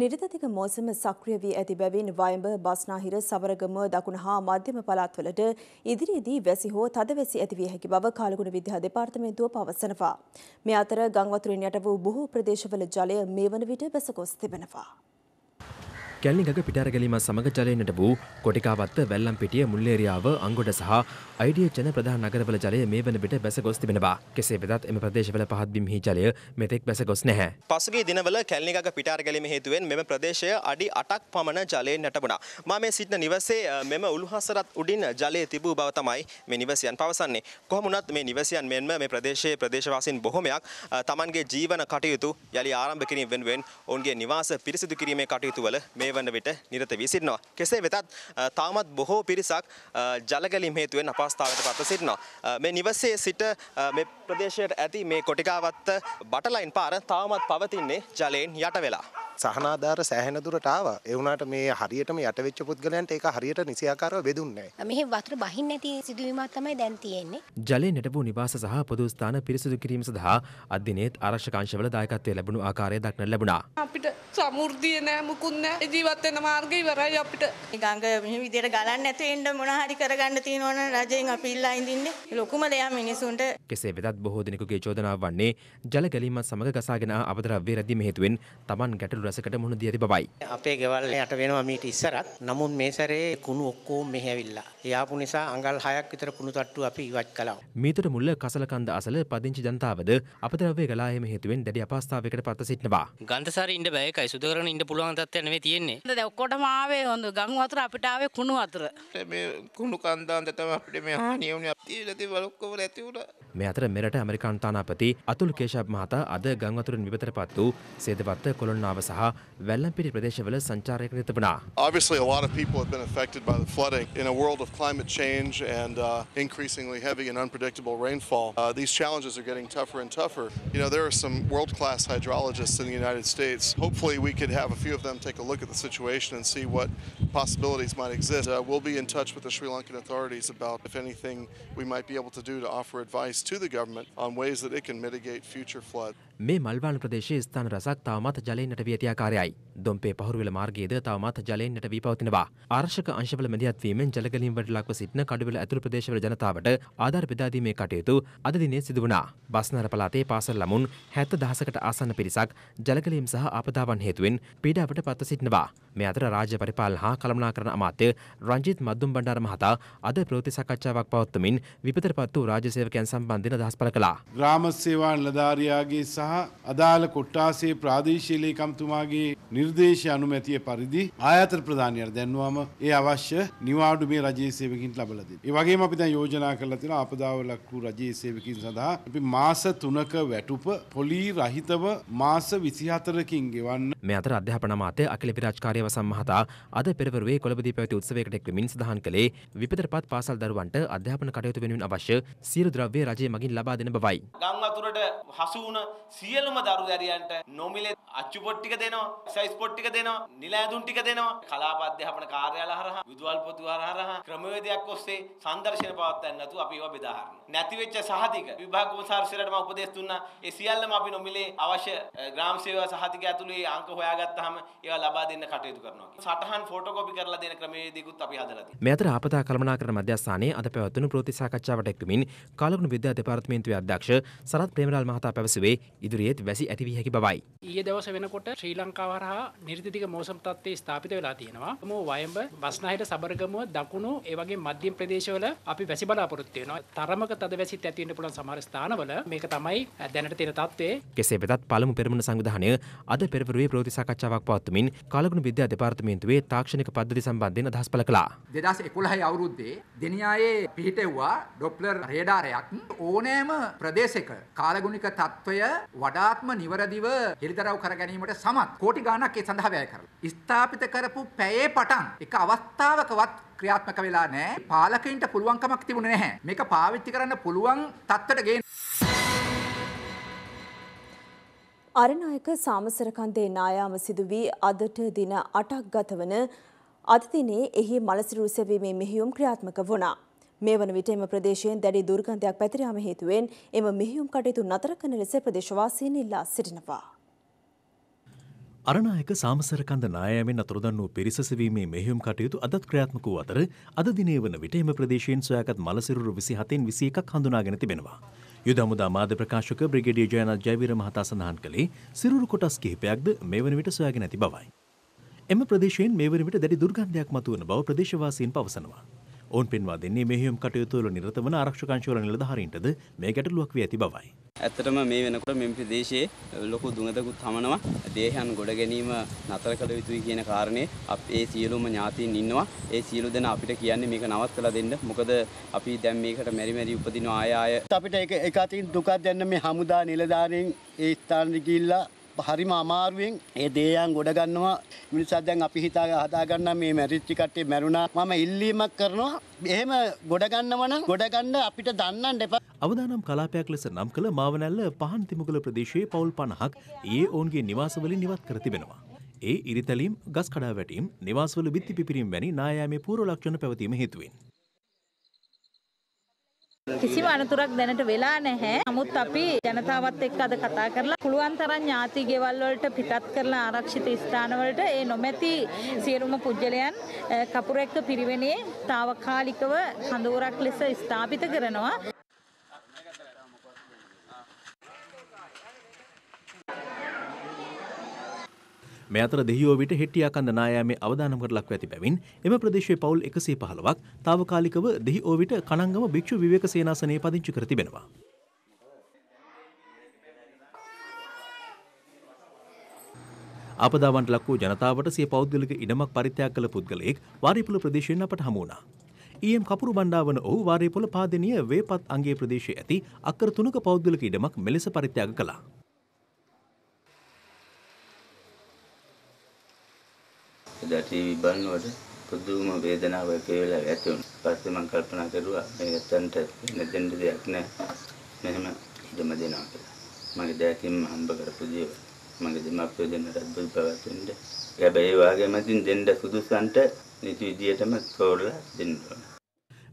නිරිතතික මෝසම සක්‍රිය වී ඇති බැවින් වයඹ බස්නාහිර සවරගම දකුණ හා මධ්‍යම පළාත්වලට ඉදිරියේදී වැසි හෝ තදවැසි ඇති විය හැකි බව කාලගුණ විද්‍යා දෙපාර්තමේන්තුව පවසනවා. මේ අතර ගංවතුරින් යට වූ බොහෝ ප්‍රදේශවල ජලය මේ වන විට බැසගොස් තිබෙනවා. කැල්ලිගඟ පිටරගැලීම සමඟ ජලයනට වූ කොටිකාවත්ත වැල්ලම්පිටිය මුල්ලේරියාව අංගොඩ සහ අයිඩිය ජන ප්‍රධාන නගරවල ජලය මේ වන විට බැස ගොස් තිබෙනවා. කෙසේ වෙතත් එම ප්‍රදේශවල පහත් බිම්හි ජලය මෙතෙක් බැස ගොස් නැහැ. පසුගිය දිනවල කැල්ලිගඟ පිටරගැලීම හේතුවෙන් මෙම ප්‍රදේශය අඩි 8ක් පමණ ජලයෙන් නැටුණා. මා මේ සිටින නිවසේ මෙම උළුහසරත් උඩින් ජලය තිබූ බව තමයි මේ නිවසියන් පවසන්නේ. කොහොම වුණත් මේ නිවසියන් මෙන්ම මේ ප්‍රදේශයේ ප්‍රදේශවාසීන් බොහොමයක් තමන්ගේ ජීවන කටයුතු යළි ආරම්භ කිරීම වෙනුවෙන් ඔවුන්ගේ නිවාස පිරිසිදු කිරීමේ කටයුතු වල මේ මේ වන විට නිරත වී සිටිනවා. කෙසේ වෙතත් තාමත් බොහෝ පිරිසක් ජලගැලීම් හේතුවෙන් අපහසුතාවයට පත්ව සිටිනවා. මේ නිවසේ සිට මේ ප්‍රදේශයට ඇති මේ කොටිකාවත්ත බටලයින් පාර තාමත් පවතින්නේ ජලයෙන් යට වෙලා. සහනාධාර සෑහෙන දුරට ආවා. ඒ වුණාට මේ හරියටම යටවෙච්ච පුද්ගලයන්ට ඒක හරියට නිසියාකාරව බෙදුන්නේ නැහැ. මෙහි වතුර බහින්නේ නැති සිදුවීමක් තමයි දැන් තියෙන්නේ. ජලය නැටපු නිවාස සහ පොදු ස්ථාන පිරිසිදු කිරීම සඳහා අදිනේත් ආරක්ෂක අංශවල දායකත්වය ලැබුණු ආකාරය දක්නට ලැබුණා. අපිට සමෘද්ධිය නැහැ මුකුත් නැහැ. ජීවත් වෙන මාර්ගය ඉවරයි අපිට. ගඟ මෙහෙම විදියට ගලන්න නැතු වෙන්න මොන හරි කරගන්න තියෙනවන රජයෙන් අපි ඉල්ලා ඉඳින්නේ. ලොකුම දෙයක් මිනිසුන්ට. කෙසේ වෙතත් බොහෝ දෙනෙකුගේ චෝදනාව වන්නේ ජල ගැලීමත් සමග ගසාගෙන අපද්‍රව්‍ය රැඳීම හේතුවෙන් Taman ගැටළු රසකට මුහුණ දී ඇති බවයි. අපේ ගෙවල් යට වෙනවා මීට ඉස්සරත්. නමුත් මේ සැරේ කුණු ඔක්කොම මෙහෙ ඇවිල්ලා යාපු නිසා අඟල් 6ක් විතර කුණු තට්ටු අපි ඉවත් කළා. මීතර මුල්ල කසලකන්ද අසල පදිංචි ජනතාවද අපද්‍රව්‍ය ගලායම හේතුවෙන් දැඩි අපහසුතාවයකට පත්ව සිටිනවා. ගන්ධසාරේ ඉන්න බෑ ඒකයි සුදු කරගෙන ඉන්න පුළුවන් තත්ත්වයක් නෙමෙයි තියෙන්නේ. දැන් ඔක්කොටම ආවේ හොඳ ගම් වතුර අපිට ආවේ කුණු වතුර. මේ කුණු කන්දාන්ත තමයි අපිට මේ හානිය වුණේ. තියෙන දේවල් ඔක්කොම නැති වුණා. මේ අතර මෙරට ඇමරිකානු තානාපති අතුල් කේෂබ් මහතා අද ගංවතුරින් විපතටපත් වූ සේදවත්ත කොළොන්නාව සහ වැල්ලම්පිටි ප්‍රදේශවල සංචාරයක නිරත වුණා. Obviously a lot of people have been affected by the flooding in a world of climate change and uh, increasingly heavy and unpredictable rainfall, uh, these challenges are getting tougher and tougher. You know, there are some world-class hydrologists in the United States. Hopefully we could have a few of them take a look at the situation and see what possibilities might exist. Uh, we'll be in touch with the Sri Lankan authorities about if anything we might be able to do to offer advice to the government on ways that it can mitigate future flood. මේ මල්වාන ප්‍රදේශයේ ස්ථාන රසක් තවමත් ජලයෙන්ට වී ඇති ආකාරයයි. දොම්පේ පහුරුවෙල මාර්ගයේද තවමත් ජලයෙන්ට වී පවතිනවා. ආරක්ෂක අංශවල මැදිහත් වීමෙන් ජලගැලීම්වලට ලක්ව සිටින කඩුවෙල ඇතුළු ප්‍රදේශවල ජනතාවට ආධාර බෙදා දීමේ කටයුතු අද දිනේ සිදු වුණා. බස්නර පළාතේ පාසල් ළමුන් 70000කට ආසන්න පිරිසක් ජලගැලීම් සහ ආපදාවන් හේතුවෙන් පීඩාවට පත්ව සිටිනවා. මේ අතර රාජ්‍ය පරිපාලන හා කළමනාකරණ අමාත්‍ය රංජිත් මද්දුම් බණ්ඩාර මහතා අද ප්‍රවෘත්ති සාකච්ඡාවක් පවත්වමින් විපතට පත් වූ රාජ්‍ය සේවකයන් සම්බන්ධයෙන් අදහස් පළ කළා. ග්‍රාම සේවා නිලධාරියාගේ සහ සහ අදාළ කොට්ටාසේ ප්‍රාදේශීය ලේකම්තුමාගේ නිර්දේශය අනුමැතිය පරිදි ආයතන ප්‍රධානියට දැන්වාම ඒ අවශ්‍ය නිවාඩු මේ රජයේ සේවකින්ට ලබලා දෙන්න. ඒ වගේම අපි දැන් යෝජනා කරලා තියෙනවා ආපදාව ලක්කු රජයේ සේවකින් සඳහා අපි මාස 3ක වැටුප පොලී රහිතව මාස 24කින් ගෙවන්න. මේ අතර අධ්‍යාපන මාත්‍ය අකිල විරාජ්කාරයව සම්මහතා අද පෙරවරුවේ කොළඹදී පැවති උත්සවයකට එක්වමින් සඳහන් කළේ විපතටපත් පාසල් දරුවන්ට අධ්‍යාපන කටයුතු වෙනුවෙන් අවශ්‍ය සියලු ද්‍රව්‍ය රජය මගින් ලබා දෙන බවයි. ගම් වතුරට හසු වුණ සියලුම දරු දැරියන්ට නොමිලේ අච්චුපොට් ටික දෙනවා, සයිස් පොට් ටික දෙනවා, නිල ඇඳුම් ටික දෙනවා. කලාප අධ්‍යාපන කාර්යාල හරහා, විදුහල් පොතු හරහා ක්‍රමවේදයක් ඔස්සේ සංදර්ශන පවත්වන්න නැතුව අපි ඒවා බෙදා හරිනවා. නැති වෙච්ච සහතික විභාග කොමසාරිස්වරයාට මම උපදෙස් දුන්නා. ඒ සියල්ලම අපි නොමිලේ අවශ්‍ය ග්‍රාම සේවා සහතික ඇතුළේ අංක හොයාගත්තාම ඒවා ලබා දෙන්න කටයුතු කරනවා. සටහන් ෆොටෝකෝපි කරලා දෙන ක්‍රමවේදයකුත් අපි හදලා තියෙනවා. මේ අතර ආපදා කළමනාකරණ මධ්‍යස්ථානයේ අද පැවැත්වුණු ප්‍රවෘත්ති සාකච්ඡාවට එක්වමින් කාලගුණ විද්‍යා දෙපාර්තමේන්තුවේ අධ්‍යක්ෂ සරත් ප්‍රේමලාල් මහතා පැවසුවේ ඉදිරියේත් වැසි ඇතිවිය හැකි බවයි. ඊයේ දවස වෙනකොට ශ්‍රී ලංකාව හරහා නිර්දිතික මෝසම් තත්ත්වයේ ස්ථාපිත වෙලා තියෙනවා. මෝ වයඹ, බස්නාහිර සබරගමුව, දකුණු, ඒ වගේ මධ්‍යම ප්‍රදේශවල අපි වැසි බලාපොරොත්තු වෙනවා. තරමක තද වැසිත් ඇති වෙන්න පුළුවන් සමහර ස්ථානවල මේක තමයි දැනට තියෙන තත්ත්වය. කෙසේ වෙතත් පළමු පෙරමුණ සංවිධානය අද පෙරවරුවේ ප්‍රවෘත්ති සාකච්ඡාවක් පවත්වමින් කාලගුණ විද්‍යා දෙපාර්තමේන්තුවේ තාක්ෂණික පද්ධති සම්බන්ධයෙන් අදහස් පළ කළා. 2011 අවුරුද්දේ දෙනියායේ පිහිටෙව්වා ඩොප්ලර් රේඩාරයක් ඕනෑම ප්‍රදේශයක කාලගුණික තත්ත්වය වඩාත්ම නිවරදිව හෙළිදරව් කර ගැනීමට සමත් කෝටි ගාණක් ඒ සඳහා වැය කරලා ස්ථාපිත කරපු පැයේ පටන් එක අවස්ථාවකවත් ක්‍රියාත්මක වෙලා නැහැ පාලකයින්ට පුළුවන්කමක් තිබුණේ නැහැ මේක පාවිච්චි කරන්න පුළුවන් තත්ත්වයට ගේන්න අරනායක සාමසරකන්දේ නායාම සිදුවී අදට දින 8ක් ගතවන අද දිනේ එහි මලසිරු සෙවීමේ මෙහෙයුම් ක්‍රියාත්මක වුණා මේ වන විට එම ප්‍රදේශයෙන් දැඩි දුර්ගන්ධයක් පැතිර යාම හේතුවෙන් එම මෙහෙයුම් කටයුතු නතර කරන ලෙස ප්‍රදේශවාසීන් ඉල්ලා සිටිනවා. අරනායක සාමසරකන්ද නායමෙන් අතුරදන් වූ පිරිසසවීමේ මෙහෙුම් කටයුතු අදත් ක්‍රියාත්මක වූ අතර අද දිනේ වන විට එම ප්‍රදේශයෙන් සොයාගත් මලසිරුරු විසි හතෙන් විසි එකක් හඳුනාගෙන තිබෙනවා. යුද හමුදා මාධ්‍ය ප්‍රකාශක බ්‍රිගේඩිය ජයනත් ජයවීර මහතා සඳහන් කළේ සිරුරු කොටස් කිහිපයක්ද මේ වන විට සොයාගෙන ඇති බවයි. එම ප්‍රදේශයෙන් මේ වන විට දැඩි දුර්ගන්ධයක් මතුවන බව ප්‍රදේශවාසීන් පවසනවා. ඔවුන් පෙන්වා දෙන්නේ මෙහෙම කටයුතුවල නිරත වන ආරක්ෂකංශවල නිලධාරීන්ටද මේ ගැටලුවක් වී ඇති බවයි. ඇත්තටම මේ වෙනකොට මෙම ප්‍රදේශයේ ලොකු දුඟදකුත් හමනවා. දේහයන් ගොඩ ගැනීම නතර කළ යුතුයි කියන කාරණේ අපේ සියලුම ඥාතීන් ඉන්නවා. ඒ සියලු දෙනා අපිට කියන්නේ මේක නවත්තලා දෙන්න. මොකද අපි දැන් මේකට මෙරි මෙරි උපදිනවා ආය ආය. අපිට ඒක එකතින් දුකක් දැන්න මේ හමුදා නිලධාරීන් ඒ ස්ථානෙට ගිහිල්ලා හරිම අමාරුවෙන් ඒ දේයන් ගොඩ ගන්නවා මිනිසා දැන් අපි හිතා හදාගන්න මේ මැරිච්ච කට්ටිය මැරුණා මම ඉල්ලීමක් කරනවා එහෙම ගොඩ ගන්නව නම් ගොඩ ගන්න අපිට දන්නන්න එපා අවදානම් කලාපයක් ලෙස නම් කළ මාවනැල්ල පහන් තිමුගල ප්‍රදේශයේ පවුල් 50ක් ඊයේ ඔවුන්ගේ නිවාසවලින් ඉවත් කර තිබෙනවා ඒ ඉරිතැලීම් ගස් කඩා වැටීම් නිවාසවල බිත්ති පිපිරීම් වැනි නායාමේ පූර්ව ලක්ෂණ පැවතීම හේතුවෙන් කිසිම අනතුරක් දැනට වෙලා නැහැ. නමුත් අපි ජනතාවත් එක්ක අද කතා කරලා පුළුවන් තරම් ඥාති ගෙවල් වලට පිටත් කරලා ආරක්ෂිත ස්ථාන වලට ඒ නොමැති සියලුම පුජ්‍යලයන් කපුර එක්ක පිරිවෙනේ తాවකාලිකව කඳවුරක් ලෙස ස්ථාපිත කරනවා. මේ අතර දෙහිෝවිට හෙටියා කන්ද නායෑමේ අවධානමකට ලක්ව ඇති බැවින් එම ප්‍රදේශයේ පවුල් එකසේ පහළවක් තාවකාලිකව දෙහි ඕවිට කණංගම භික්ෂු විවේක සේනාසනය පදිංචි කර තිබෙනවා. අපදාවන්ට ලක් වූ ජනතාවට සිය පෞද්ගලික ඉඩමක් පරිත්‍යාග කළ පුද්ගලයෙක් වාරිපුල ප්‍රදේශයෙන් අපට හමු වුණා. ඊයම් කපුරු බණ්ඩාවන ඔහු වාරිපුල පාදනීය වේපත් අංගේ ප්‍රදේශයේ ඇති අක්කර තුනක පෞද්ගලික ඉඩමක් මෙලෙස පරිත්‍යාග කළා. එදා ටීවී බලනකොට පුදුම වේදනාවක් ඇති වෙලා ඇති වුණා. පස්සේ මම කල්පනා කරුවා මේ ඇත්තන්ට නැදෙන්න දෙයක් නැහැ. මෙහෙම ඉඩම දෙනවා කියලා. මගේ දෑතින්ම හම්බ කරපු දේවල්. මගේ දෙමාපියෝ දෙන්න රද්දුත් පවතින්න. හැබැයි ඒ වගේම දෙන්න සුදුසන්ට නිති විදියටම තෝරලා දෙන්න ඕන.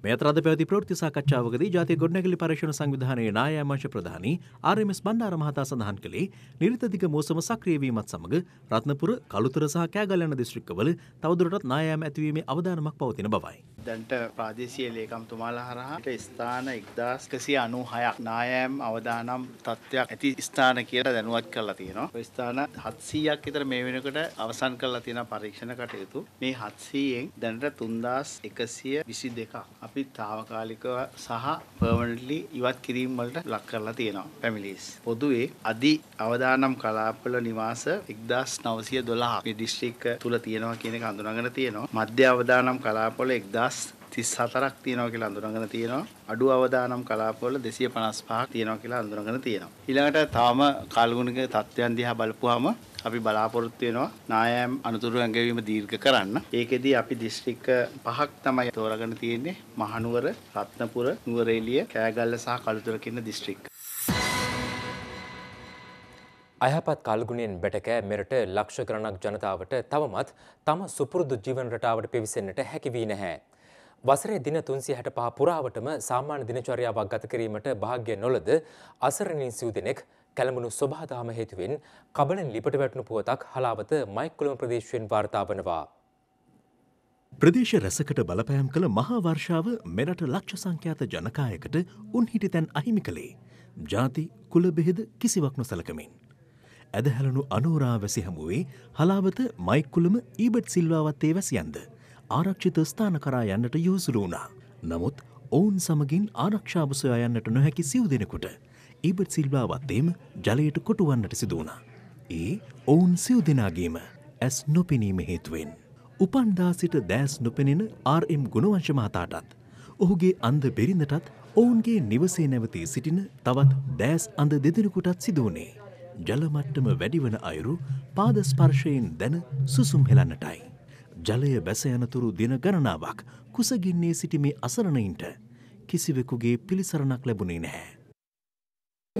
මෙතරද පැවති ප්‍රෘති සාකච්ඡාවකද ජාති ගොඩනැගලි පරේෂණ සංවිධානයේ නායමංශ ප්‍රධානී ආර්යමස් බණ්ඩාර මහතා සඳහන් කළේ නිරිතදිග මෝසම සක්‍රියවීමත් සමඟ රත්නපුර කළුතර සහ කෑගල්ලන දිස්ත්‍රික්කවල තවදුරටත් නායෑම ඇතිවීමේ අවධානමක් පවතින බවයි. දැන්ට ප්‍රාදේශීය ලේකම්තුමාලා හරහා ස්ථාන 1196ක් නායෑම් අවදානම් තත්ත්වයක් ඇති ස්ථාන කියලා දැනුවත් කරලා තියෙනවා. ඔය ස්ථාන 700ක් විතර මේ වෙනකොට අවසන් කරලා තියෙන පරීක්ෂණ කටයුතු. මේ 700න් දැනට 3122ක් අපි తాවකාලිකව සහ පර්මනන්ට්ලි ඉවත් කිරීම වලට ලක් කරලා තියෙනවා. ෆැමිලිස්. පොදුවේ අදි අවදානම් කලාපවල නිවාස 1912 මේ දිස්ත්‍රික්ක තුල තියෙනවා කියන එක හඳුනාගෙන තියෙනවා. මධ්‍ය අවදානම් කලාපවල 1000 34ක් තියෙනවා කියලා අඳුනගෙන තියෙනවා. අඩු අවදානම් කලාපවල 255ක් තියෙනවා කියලා අඳුනගෙන තියෙනවා. ඊළඟට තවම කාලගුණික තත්ත්වයන් දිහා බලපුවාම අපි බලාපොරොත්තු වෙනවා නායම් අනුතුරු ඇඟවීම දීර්ඝ කරන්න. ඒකෙදී අපි දිස්ත්‍රික්ක පහක් තමයි තෝරාගෙන තියෙන්නේ. මහනුවර, රත්නපුර, නුවරඑළිය, කෑගල්ල සහ කළුතර කියන දිස්ත්‍රික්ක. අයහපත් කල්ගුණයෙන් බැටකෑ මෙරට ලක්ෂ ගණනක් ජනතාවට තවමත් තම සුපුරුදු ජීවන රටාවට පිවිසෙන්නට හැකි වී නැහැ. වසරේ දින 365 පුරාවටම සාමාන්‍ය දිනචර්යාවක් ගත කිරීමට වාග්ය නොලද අසරණින් සිව් දෙනෙක් කැළඹුණු සබහාදාම හේතුවෙන් කබලෙන් ලිපට වැටුණු පුවතක් හලාවත මයික්කුලම ප්‍රදේශයෙන් වාර්තා වනවා. ප්‍රදේශ රැසකට බලපෑම් කළ මහා වර්ෂාව මෙරට ලක්ෂ සංඛ්‍යාත ජනකායකට උන්හිටි තැන් අහිමි කළේ. ජාති කුල බෙහෙද කිසිවක් නොසලකමින්. ඇදහැලනු අනෝරා වැසි හමුවේ හලාවත මයික්කුලම ඊබට් සිල්වාවත්තේ වැසියන්ද. ආරක්ෂිත ස්ථාන කරා යන්නට යොසුළු වුණා. නමුත් ඔවුන් සමගින් ආරක්ෂාව සොයා යන්නට නොහැකි සිව් දෙනෙකුට ඊබට් සිල්වාවත් එම ජලයට කොටුවන්නට සිදු වුණා. ඒ ඔවුන් සිව් දෙනාගේම ඇස් නොපෙනීම හේතුවෙන්. උපන්දා සිට දෑස් නොපෙනෙන RM ගුණවංශ මහතාටත් ඔහුගේ අන්ද බෙරිඳටත් ඔවුන්ගේ නිවසේ නැවතී සිටින තවත් දෑස් අඳ දෙදෙනෙකුටත් සිදුවනේ. ජලමට්ටම වැඩිවන අයුරු පාදස්පර්ශයෙන් දැන සුසුම් හෙලන්නටයි. ජලය බැස යනතුරු දින ගණනාවක් කුසගින්නේ සිටි මේ අසරණයින්ට කිසිවෙකුගේ පිළිසරණක් ලැබුණේ නැහැ.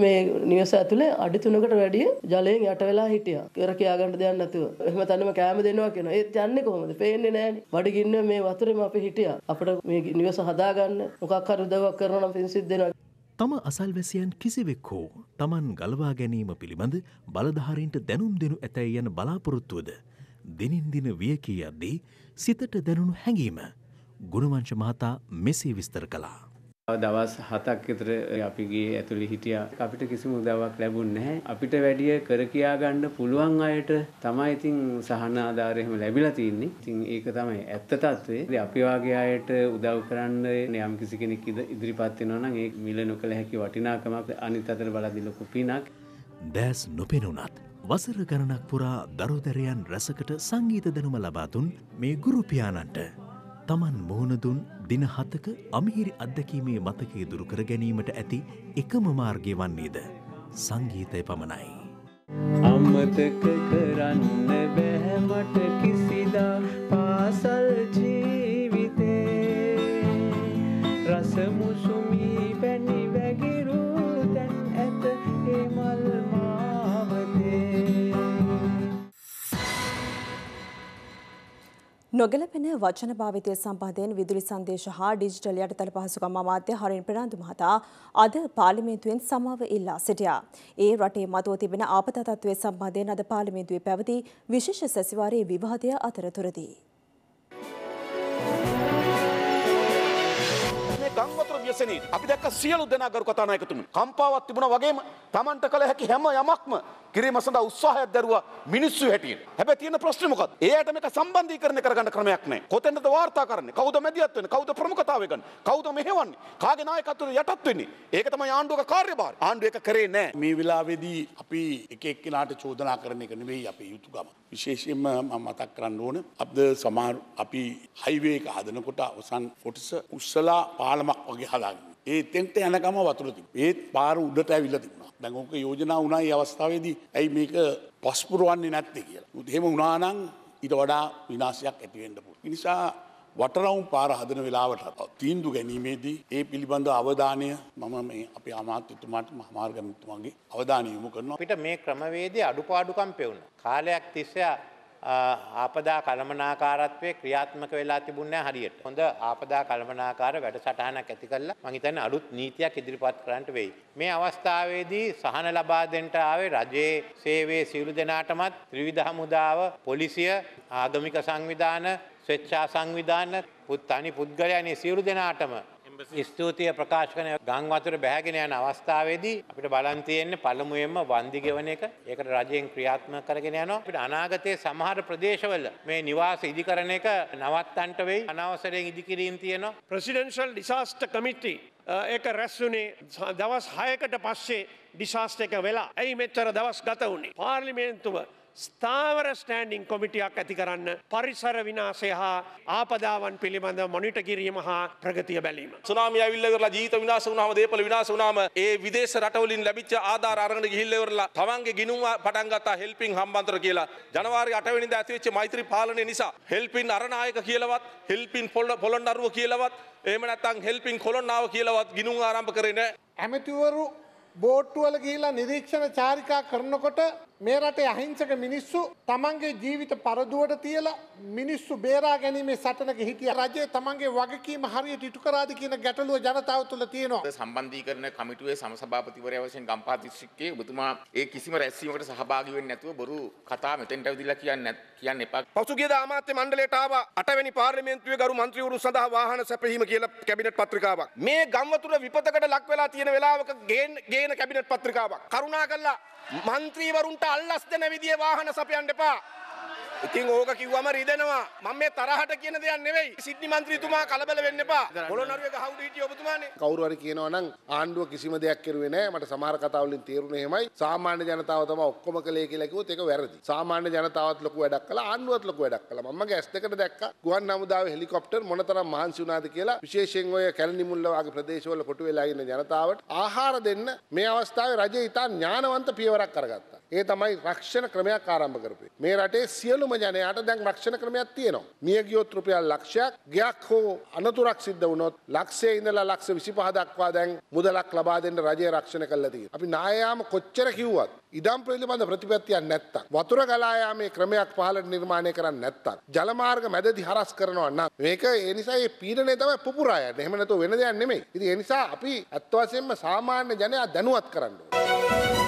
මේ නිවස ඇතුලේ අඩි තුනකට වැඩිය ජලයෙන් යට වෙලා හිටියා. කර කියා ගන්න දෙයක් නැතුව. එහෙම තනම කෑම දෙනවා කියන. ඒත් යන්නේ කොහොමද? පේන්නේ නැහැනේ. බඩගින්න මේ වතුරේම අපි හිටියා. අපිට මේ නිවස හදා ගන්න මොකක් හරි උදව්වක් කරනවා නම් පින් සිද් දෙනවා. තම අසල්වැසියන් කිසිවෙක් හෝ Taman ගලවා ගැනීම පිළිබඳ බලධාරීන්ට දැනුම් දෙනු ඇතැයි යන බලාපොරොත්තුවද දිනින්දින වියකී යද්දී සිතට දැනුණු හැඟීම ගුණවංශ මහතා මෙසේ විස්තර කළා. දවස් හතක් විතර අපි ගියේ ඇතුළේ හිටියා. අපිට කිසිම උදව්වක් ලැබුණ නැහැ. අපිට වැඩිය කර කියා ගන්න පුළුවන් අයට තමයි ඉතින් සහන ආධාරය එහෙම ලැබිලා තින්නේ. ඉතින් ඒක තමයි ඇත්ත తත්වේ. අපි වාගේ අයට උදව් කරන්න යම් කිසි කෙනෙක් ඉදිරිපත් වෙනවා නම් ඒ මිල නොකළ හැකි වටිනාකමක් අනිත් අතට බලද්දී ලොකු පිනක්. දැස් නොපෙනුනත් වසර ගණනක් පුරා දරුදැරයන් රැසකට සංගීත දැනුම ලබාතුන් මේ ගුරුපියාණන්ට. තමන් මුහුණදුන් දින හතක අමිහිරි අත්දැකීමේ මතකය දුරුකර ගැනීමට ඇති එකම මාර්ගය වන්නේද. සංගීතය පමණයි. අම්මතක කරන්න බැහැමට කිසිදා පාසල්ජී නොගැලපෙන වචන භාවිතය සම්බන්ධයෙන් විදුලි සංදේශ හා ඩිජිටල් යටිතල පහසුකම් අමාත්‍ය හරින් ප්‍රනාන්දු මහතා අද පාර්ලිමේන්තුවෙන් සමාව ඉල්ලා සිටියා. ඒ රටේ මතුව තිබෙන ආපත තත්ත්වය සම්බන්ධයෙන් අද පාර්ලිමේන්තුවේ පැවති විශේෂ සැසිවාරයේ විවාදය අතරතුරදී රාජසනී අපි දැක්ක සියලු දෙනා ගරු කතානායකතුමනි කම්පාවක් තිබුණා වගේම Tamanට කළ හැකි හැම යමක්ම කිරීම සඳහා උත්සාහයක් දරුවා මිනිස්සු හැටියට. හැබැයි තියෙන ප්‍රශ්නේ මොකක්ද? එයාට මේක සම්බන්ධීකරණය කරගන්න ක්‍රමයක් නැහැ. කොතෙන්ද වාර්තා කරන්නේ? කවුද මැදිහත් වෙන්නේ? කවුද ප්‍රමුඛතාවය ගන්න? කවුද මෙහෙවන්නේ? කාගේ නායකත්වයට යටත් වෙන්නේ? ඒක තමයි ආණ්ඩුවක කාර්යභාරය. ආණ්ඩුව ඒක කරේ නැහැ. මේ වෙලාවේදී අපි එක එක්කෙනාට චෝදනා කරන එක නෙවෙයි අපේ යුතුයකම. විශේෂයෙන්ම මම මතක් කරන්න ඕන අපද සමහර අපි හයිවේ එක හදනකොට අවසන් ෆොටස උස්සලා පාලමක් වගේ හදලා හදාගෙන. ඒ තෙන්ට යනකම වතුර තිබුණා. ඒත් පාර උඩට ඇවිල්ලා තිබුණා. දැන් ඕක යෝජනා වුණා මේ අවස්ථාවේදී ඇයි මේක පස්පුරවන්නේ නැත්තේ කියලා. උත් එහෙම වුණා නම් ඊට වඩා විනාශයක් ඇති වෙන්න පුළුවන්. ඒ නිසා වටරවුම් පාර හදන වෙලාවට තීන්දු ගැනීමේදී ඒ පිළිබඳ අවධානය මම මේ අපි අමාත්‍යතුමාට මහමාර්ගමිතුමන්ගේ අවධානය යොමු කරනවා. අපිට මේ ක්‍රමවේදයේ අඩුපාඩුකම් පෙවුණා. කාලයක් තිස්සේ ආපදා කළමනාකාරත්වයේ ක්‍රියාත්මක වෙලා තිබුණේ හරියට. හොඳ ආපදා කළමනාකාර වැඩසටහනක් ඇති කළා මම හිතන්නේ අලුත් නීතියක් ඉදිරිපත් කරන්නට වෙයි. මේ අවස්ථාවේදී සහන ලබා දෙන්නට ආවේ රජයේ සේවයේ සියලු දෙනාටමත් ත්‍රිවිධ හමුදාව, පොලිසිය, ආගමික සංවිධාන, ස්වේච්ඡා සංවිධාන, පුත් තනි පුද්ගලයන් සියලු දෙනාටම ස්තුතිය ප්‍රකාශ කන ගං වතුර බැහැගෙන යන අවස්ථාවේදී අපිට බලන් තියෙන්නේ පළමුවෙන්ම වන්දි ගෙවන එක. ඒකට රජයෙන් ක්‍රියාත්මක කරගෙන යනවා. අපිට අනාගතයේ සමහර ප්‍රදේශවල මේ නිවාස ඉදිකරන එක නවත්තන්ට වෙයි. අනවසරයෙන් ඉදිකිරීම් තියෙනවා. Presidential Disaster Committee ඒක රැස්වුනේ දවස් 6කට පස්සේ ඩිසාස්ටර් එක වෙලා. ඇයි මෙච්චර දවස් ගත වුනේ? පාර්ලිමේන්තුව ස්ථාවර ස්ටෑන්ඩිං කොමිටියක් ඇති කරන්න පරිසර විනාසය හා ආපදාවන් පිළිබඳ මොනිට කිරීම හා ප්‍රගතිය බැලීම. සුනාමිය ඇවිල්ල කරලා ජීවිත විනාශ වුණාම දේපල විනාශ වුණාම ඒ විදේශ රටවලින් ලැබිච්ච ආධාර අරගෙන ගිහිල්ලා ඉවරලා තමන්ගේ ගිණුම පටන් ගත්තා හෙල්පින් හම්බන්තොට කියලා. ජනවාරි 8 වෙනිදා ඇති වෙච්ච මෛත්‍රී පාලනය නිසා හෙල්පින් අරනායක කියලාවත් හෙල්පින් පොළොන්නරුව කියලාවත් එහෙම නැත්නම් හෙල්පින් කොළොන්නාව කියලාවත් ගිණුම් ආරම්භ කරේ නැහැ. ඇමතිවරු බෝට්ටුවල ගිහිලා නිරීක්ෂණ චාරිකා කරනකොට මේ රටේ අහිංසක මිනිස්සු තමන්ගේ ජීවිත පරදුවට තියලා මිනිස්සු බේරා ගැනීමේ සටනක හිටිය රජය තමන්ගේ වගකීම හරියට ඉටු කරාද කියන ගැටලුව ජනතාව තුළ තියෙනවා. සම්බන්ධීකරණ කමිටුවේ සමසභාපතිවරයා වශයෙන් ගම්පහ දිස්ත්‍රික්කයේ ඔබතුමා ඒ කිසිම රැස්වීමකට සහභාගී වෙන්නේ නැතුව බොරු කතා මෙතෙන්ට ඇවිදලා කියන්නේ කියන්න එපා. පසුගියද අමාත්‍ය මණ්ඩලයට ආව 8 වෙනි පාර්ලිමේන්තුවේ ගරු മന്ത്രിවරුන් සඳහා වාහන සැපයීම කියලා කැබිනට් පත්‍රිකාවක්. මේ ගම්වතුර විපතකට ලක් වෙලා තියෙන වෙලාවක ගේන කැබිනට් පත්‍රිකාවක්. කරුණාකරලා മന്ത്രിවරුන්ට අල්ලස් දෙන විදිිය වාහන සපයන්ට එපා. ඉතින් ඕක කිව්වම රිදෙනවා මම මේ තරහට කියන දෙයක් නෙවෙයි සිද්ධි මන්ත්‍රීතුමා කලබල වෙන්න එපා පොළොන්නරුවේ ගහවුඩ හිටිය ඔබතුමානේ කවුරු හරි කියනවා නම් ආණ්ඩුව කිසිම දෙයක් කරුවේ නැහැ මට සමහර කතා වලින් තේරුනේ එහෙමයි සාමාන්‍ය ජනතාව තමයි ඔක්කොම කළේ කියලා කිව්වොත් ඒක වැරදි සාමාන්‍ය ජනතාවත් ලොකු වැඩක් කළා ආණ්ඩුවත් ලොකු වැඩක් කළා මම මගේ ඇස් දෙකට දැක්කා ගුවන් හමුදාවේ හෙලිකොප්ටර් මොනතරම් මහන්සි වුණාද කියලා විශේෂයෙන් ඔය කැලණි මුල්ල වගේ ප්‍රදේශවල කොටු වෙලා ඉන්න ජනතාවට ආහාර දෙන්න මේ අවස්ථාවේ රජය ඉතා ඥානවන්ත පියවරක් කරගත්තා ඒ තමයි රක්ෂණ ක්‍රමයක් ආරම්භ කරපේ. මේ රටේ සියලුම ජනයාට දැන් රක්ෂණ ක්‍රමයක් තියෙනවා. මිය ගියොත් රුපියල් ලක්ෂයක් ගයක් හෝ අනතුරක් සිද්ධ වුණොත් ලක්ෂයේ ඉඳලා ලක්ෂ 25 දක්වා දැන් මුදලක් ලබා දෙන්න රජය රක්ෂණ කළා තියෙනවා. අපි නායාම කොච්චර කිව්වත් ඉඩම් පිළිබඳ ප්‍රතිපත්තියක් නැත්තම් වතුර ගලා යාමේ ක්‍රමයක් පහළට නිර්මාණය කරන්නේ නැත්තම් ජලමාර්ග මැදදී හරස් කරනවා නම් මේක ඒ නිසා මේ පීඩනය තමයි පුපුරා යන්නේ. එහෙම නැතුව වෙන දෙයක් නෙමෙයි. ඉතින් ඒ නිසා අපි අත්වාසියෙන්ම සාමාන්‍ය ජනයා දැනුවත් කරන්න ඕනේ.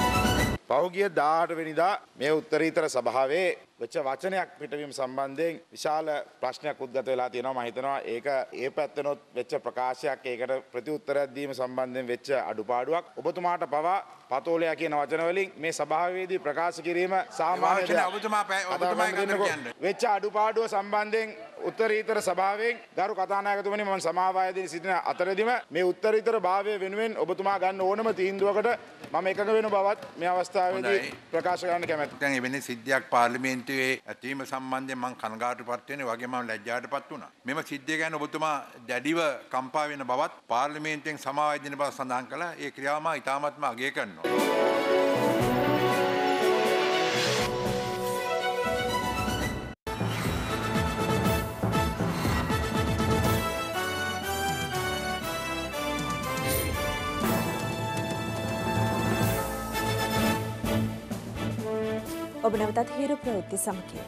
පෞගිය දාටවෙනිදා මේ උත්තරීතර සභාවේ වෙච්ච වචනයක් පිටවීම සම්බන්ධයෙන් විශාල ප්‍රශ්නයක් උද්ගත වෙලා තියෙනවා මම හිතනවා ඒක ඒ පැත්තනොත් වෙච්ච ප්‍රකාශයක් ඒකට ප්‍රතිඋත්තරයක් දීම සම්බන්ධයෙන් වෙච්ච අඩුපාඩුවක් ඔබතුමාට පවා පතෝලයා කියන වචන වලින් මේ සභාවේදී ප්‍රකාශ කිරීම සාමාන්‍ය ඔබතුමා ඔබතුමා වෙච්ච අඩුපාඩුව සම්බන්ධයෙන් උත්තරීතර සභාවෙන් දරු කතානායකතුමනි මම සමාවායදී සිටින අතරදිම මේ උත්තරීතර භාවය වෙනුවෙන් ඔබතුමා ගන්න ඕනම තීන්දුවකට මම එකඟ වෙන බවත් මේ අවස්ථාවේදී ප්‍රකාශ කරන්න කැමැතියි. දැන් එවැනි සිද්ධියක් පාර්ලිමේන්තුවේ ඇතිවීම සම්බන්ධයෙන් මම කනගාටුපත් වෙන්නේ වගේ මම ලැජ්ජාටපත් වුණා. මෙම සිද්ධිය ගැන ඔබතුමා දැඩිව කම්පා වෙන බවත් පාර්ලිමේන්තුවෙන් සමාවායදී බව සඳහන් කළා. ඒ ක්‍රියාව මා ඉතාමත්ම අගය කරනවා. ඔබ නැවතත් හිරු ප්‍රවෘත්ති සමකය.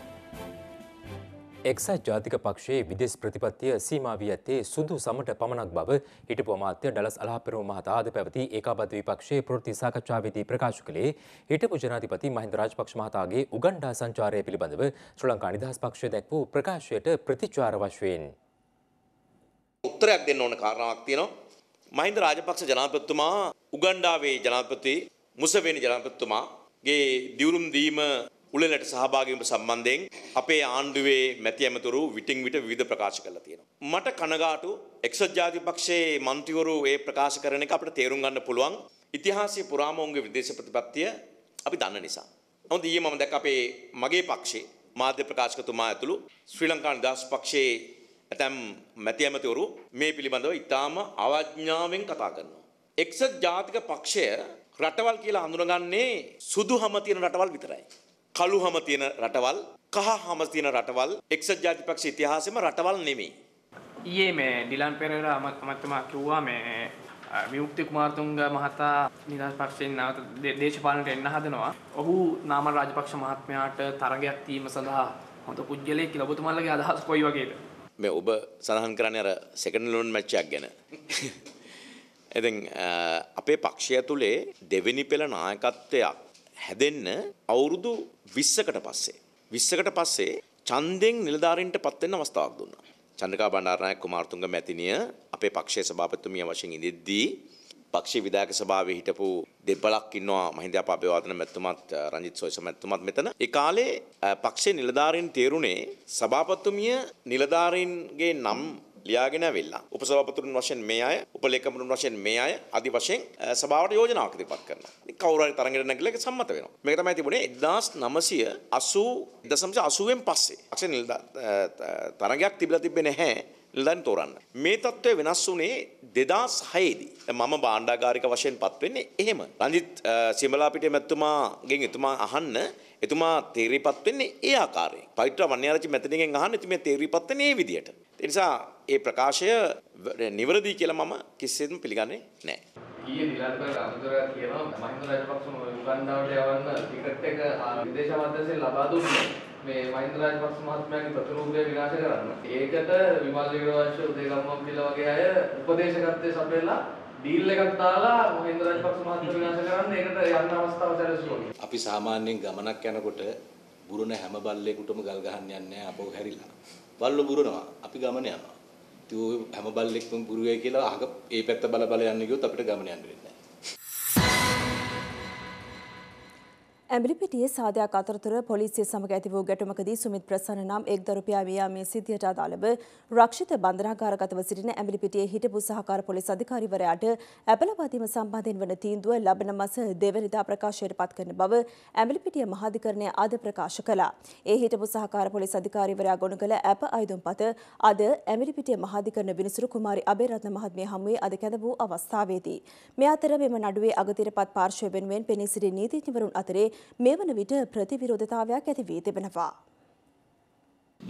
එක්සත් ජාතික පක්ෂයේ විදෙස් ප්‍රතිපත්තිය සීමා වී ඇත්තේ සුදු සමට පමණක් බව හිටපු අමාත්‍ය ඩලස් අලහපිරුම මහතා අද පැවති ඒකාබද්ධ විපක්ෂයේ ප්‍රවෘත්ති සාකච්ඡාවේදී ප්‍රකාශ කළේ හිටපු ජනාධිපති මහින්ද රාජපක්ෂ මහතාගේ උගණ්ඩා සංචාරය පිළිබඳව ශ්‍රී ලංකා නිදහස් පක්ෂය දැක්වූ ප්‍රකාශයට ප්‍රතිචාර වශයෙන් උත්තරයක් දෙන්න ඕන කාරණාවක් තියෙනවා. මහින්ද රාජපක්ෂ ජනාධිපතිතුමා උගන්ඩාවේ ජනාධිපති මුසවෙනි ජනාධිපතිතුමාගේ දියුරුම් දීම උළෙලට සහභාගී වීම සම්බන්ධයෙන් අපේ ආණ්ඩුවේ මැති ඇමතුරු විටින් විට විවිධ ප්‍රකාශ කරලා තියෙනවා. මට කනගාටු එක්සත් ජාතිපක්ෂයේ මන්ත්‍රීවරු ඒ ප්‍රකාශ කරන එක අපිට තේරුම් ගන්න පුළුවන් ඉතිහාසයේ පුරාම ඔවුන්ගේ විදේශ ප්‍රතිපත්තිය අපි දන්න නිසා. නමුත් ඊයේ මම දැක්ක අපේ මගේ පක්ෂේ මාධ්‍ය ප්‍රකාශකතුමා ඇතුළු ශ්‍රී ලංකා නිදහස් පක්ෂයේ ඇතැම් මැති ඇමතිවරු මේ පිළිබඳව ඉතාම අවඥාවෙන් කතා කරනවා. එක්සත් ජාතික පක්ෂය රටවල් කියලා හඳුනගන්නේ සුදු හම තියෙන රටවල් විතරයි. කළුහම තියෙන රටවල් කහ හම තියෙන රටවල් එක්සත් ජාතිපක්ෂ ඉතිහාසෙම රටවල් නෙමෙයි. ඊයේ මේ ඩිලන් පෙරේරා අමතමා කිව්වා මේ විමුක්ති කුමාරතුංග මහතා නිදහස් පක්ෂයෙන් නැවත දේශපාලනයට එන්න හදනවා. ඔහු නාමල් රාජපක්ෂ මහත්මයාට තරගයක් තීම සඳහා හොඳ පුජ්‍යලේ කියලා ඔබතුමාලගේ අදහස් කොයි වගේද? මේ ඔබ සඳහන් කරන්නේ අර සෙකන්ඩ් ලෝන් මැච් එකක් ගැන. ඉතින් අපේ පක්ෂය තුලේ දෙවෙනි පෙළ නායකත්වයක් හැදෙන්න අවුරුදු 20කට පස්සේ 20කට පස්සේ ඡන්දෙන් නිලධාරීන්ට පත් වෙන්න අවස්ථාවක් දුන්නා. චන්ද්‍රකා බණ්ඩාරනායක කුමාරතුංග මැතිණිය අපේ පක්ෂයේ සභාපතිතුමිය වශයෙන් ඉඳිද්දී පක්ෂ විධායක සභාවේ හිටපු දෙබලක් ඉන්නවා මහින්ද අපාබේවාදන මැතිතුමත් රංජිත් සොයස මැතිතුමත් මෙතන. ඒ කාලේ පක්ෂයේ නිලධාරීන් තේරුනේ සභාපතිතුමිය නිලධාරීන්ගේ නම් ලියාගෙන ඇවිල්ලා. උපසභාපතිතුන් වශයෙන් මේ අය, උපලේකම්වරුන් වශයෙන් මේ අය ආදි වශයෙන් සභාවට යෝජනාවක් ඉදිරිපත් කරනවා. ඉතින් කවුරු හරි තරඟයට නැගිලා ඒක සම්මත වෙනවා. මේක තමයි තිබුණේ 1980 න් පස්සේ. අක්ෂර තරඟයක් තිබිලා තිබෙන්නේ නැහැ. නිලධාරීන් තෝරන්න. මේ තත්ත්වය වෙනස් වුණේ 2006 දී. මම භාණ්ඩාගාරික වශයෙන් පත් වෙන්නේ එහෙම. රංජිත් සිමලාපිටිය මැතිතුමාගෙන් එතුමා අහන්න එතුමා තේරිපත් වෙන්නේ ඒ ආකාරයෙන්. පවිත්‍ර වන්‍යාරච්චි මැතිණිගෙන් අහන්න එතුමා තේරිපත් වෙන්නේ මේ විදියට. ඒ නිසා ඒ ප්‍රකාශය නිවරදි කියලා මම කිසිසේත්ම පිළිගන්නේ නැහැ. ඊයේ විලාසකර අමතරව කියනවා මහින්ද රාජපක්ෂ උගන්ඩාවට යවන්න ටිකට් එක විදේශ අමාත්‍යාංශයෙන් ලබා දුන්නේ. මේ මහින්ද රාජපක්ෂ මහත්මයාගේ ප්‍රතිරූපය විනාශ කරන්න. ඒකට විමල් විරවංශ උදේගම්මම් කියලා වගේ අය උපදේශකත්වයේ සපයලා ඩීල් එකක් දාලා මහින්ද රාජපක්ෂ මහත්මයා විනාශ කරන්න ඒකට යන්න අවස්ථාව සැලසුවා. අපි සාමාන්‍යයෙන් ගමනක් යනකොට බුරුණ හැම බල්ලෙකුටම ගල් ගහන්න යන්නේ අපෝ හැරිලා. බල්ලෝ බුරනවා. අපි ගමන යනවා. ඉතින් හැම බල්ලෙක්ම බුරුවයි කියලා අහක ඒ පැත්ත බල බල යන්න ගියොත් අපිට ගමන යන්න වෙන්නේ ඇඹිලිපිටියේ සාදයක් අතරතුර පොලිසිය සමග ඇති වූ ගැටුමකදී සුමිත් ප්‍රසන්න නම් එක් දරුපියා වියාමයේ සිටියට අදාළව රක්ෂිත බන්ධනාගාරගතව සිටින ඇඹිලිපිටියේ හිටපු සහකාර පොලිස් අධිකාරිවරයාට ඇපලවදීම සම්බන්ධයෙන් වන තීන්දුව ලබන මස දෙවනිදා ප්‍රකාශයට පත් කරන බව ඇඹිලිපිටිය මහාධිකරණය අද ප්‍රකාශ කළා. ඒ හිටපු සහකාර පොලිස් අධිකාරිවරයා ගොනු කළ ඇප අයදුම්පත අද ඇඹිලිපිටිය මහාධිකරණ විනිසුරු කුමාරි අබේරත්න මහත්මිය හමුවේ අද කැඳ වූ අවස්ථාවේදී මේ අතර මෙම නඩුවේ අගතිරපත් පාර්ශ්වය වෙනුවෙන් පෙනී සිටි නීතිඥවරුන් අතරේ මේ වන විට ප්‍රතිවිරෝධතාවයක් ඇති වී තිබෙනවා.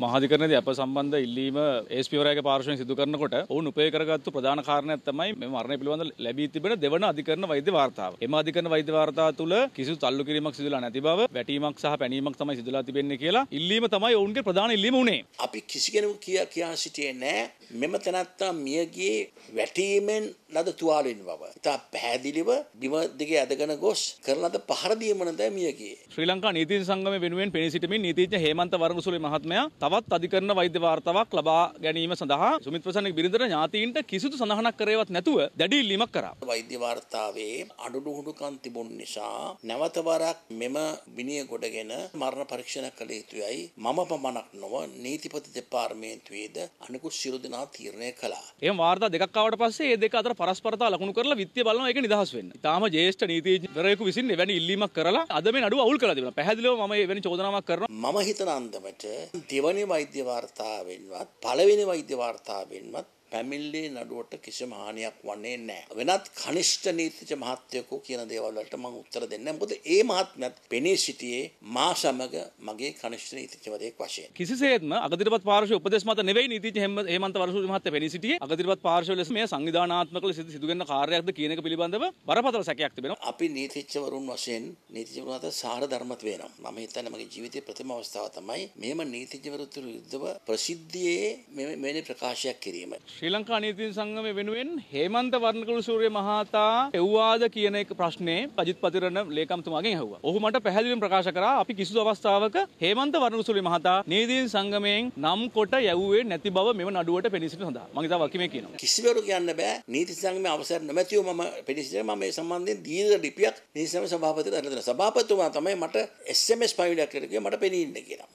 මහධිකරණද අප සම්බන්ධ ඉල්ලීම ඒස්පිවරයක පාර්ශයෙන් සිදු කරනකොට ඔවුන් උපය කරගත්තු ප්‍රධාන කාරණයක් තමයි මේ මරණය පිළිබඳ ලැබී තිබෙන දෙවන අධිකරණ වෛද්‍ය වාර්තාව. එම අධිකරණ වෛද්‍ය වාර්තාව තුළ කිසිදු තල්ලු කිරීමක් සිදුලා නැති බව, වැටීමක් සහ පැනීමක් තමයි සිදුලා තිබෙන්නේ කියලා ඉල්ලීම තමයි ඔවුන්ගේ ප්‍රධාන ඉල්ලීම උනේ. අපි කිසි කෙනෙකු කියා කියා සිටියේ නැහැ. මෙම තැනත්තා මියගියේ වැටීමෙන් ලද තුවාලෙන් බව. ඉතා පැහැදිලිව බිම දිගේ ඇදගෙන ගොස් කරන ලද පහර දීමන දැ මියගේ. ශ්‍රී ලංකා නීති සංගම වෙනුවෙන් පෙනී සිටමින් නීතිඥ හේමන්ත වරණසුලි මහත්මයා තවත් අධිකරණ වෛද්‍ය වාර්තාවක් ලබා ගැනීම සඳහා සුමිත් ප්‍රසන්න බිරිඳට ඥාතීන්ට කිසිදු සඳහනක් කරේවත් නැතුව දැඩි ඉල්ලීමක් කරා. වෛද්‍ය වාර්තාවේ අඩුඩුහුඩුකම් තිබුණු නිසා නැවත වරක් මෙම විනය කොටගෙන මරණ පරීක්ෂණ කළ යුතුයයි මම පමණක් නොව නීතිපති දෙපාර්තමේන්තුවේද අනිකුත් සියලු දෙනා තීරණය කළා. එහම වාර්තා දෙකක් ආවට පස්සේ ඒ දෙක අතර පරස්පරතා ලකුණු කරලා විත්තිය බලනවා ඒක නිදහස් වෙන්න. ඊටාම ජ්‍යෙෂ්ඨ නීතිඥවරයෙකු විසින් එවැනි ඉල්ලීමක් කරලා අද මේ නඩුව අවුල් කරලා තිබුණා. පැහැදිලිව මම එවැනි චෝදනාවක් කරනවා. මම හිතන අන්දමට දෙවනි වෛද්‍ය වාර්තාවෙන්වත් පළවෙනි වෛද්‍ය වාර්තාවෙන්වත් පැමිල්ලේ නඩුවට කිසිම හානියක් වන්නේ නැහැ. වෙනත් කනිෂ්ඨ නීතිජ මහත්වයකෝ කියන දේවල් වලට මම උත්තර දෙන්නේ නැහැ. මොකද ඒ මහත්මයාත් පෙනී සිටියේ මා සමග මගේ කනිෂ්ඨ නීතිජවරයෙක් වශයෙන්. කිසිසේත්ම අගතිපත් පාර්ශ්ව උපදේශ මත නෙවෙයි නීතිජ හේමන්ත වරසූරි මහත්තයා පෙනී සිටියේ. අගතිපත් පාර්ශ්ව ලෙස මේ සංවිධානාත්මක ලෙස සිදුවෙන කාර්යයක්ද කියන එක පිළිබඳව බරපතල සැකයක් තිබෙනවා. අපි නීතිජවරුන් වශයෙන් නීතිජවරුන් අතර සාහර ධර්මත් වෙනවා. මම හිතන්නේ මගේ ජීවිතයේ ප්‍රථම අවස්ථාව තමයි මෙහෙම නීතිජවරුතුරු යුද්ධව ප්‍රසිද්ධියේ මෙවැනි ප්‍රකාශයක් කිරීම. ශ්‍රී ශ්‍රී ලංකා නීතිඥ සංගමය වෙනුවෙන් හේමන්ත වර්ණකුල සූර්ය මහතා එව්වාද කියන එක ප්‍රශ්නේ අජිත් පතිරණ ලේකම්තුමාගෙන් ඇහුවා. ඔහු මට පැහැදිලිවම ප්‍රකාශ කරා අපි කිසිදු අවස්ථාවක හේමන්ත වර්ණකුල සූර්ය මහතා නීතිඥ සංගමයෙන් නම් කොට යැව්වේ නැති බව මෙව නඩුවට පෙනී සිටින සඳහා. මම ඉතාව වකිමේ කියනවා. කිසිවරු කියන්න බෑ නීති සංගමයේ අවසර නොමැතිව මම පෙනී සිටින මම මේ සම්බන්ධයෙන් දීර්ඝ ලිපියක් නීති සංගම සභාපතිට අරගෙන සභාපතිතුමා තමයි මට SMS පණිවිඩයක් කරගෙන මට පෙනී ඉන්න කියලා.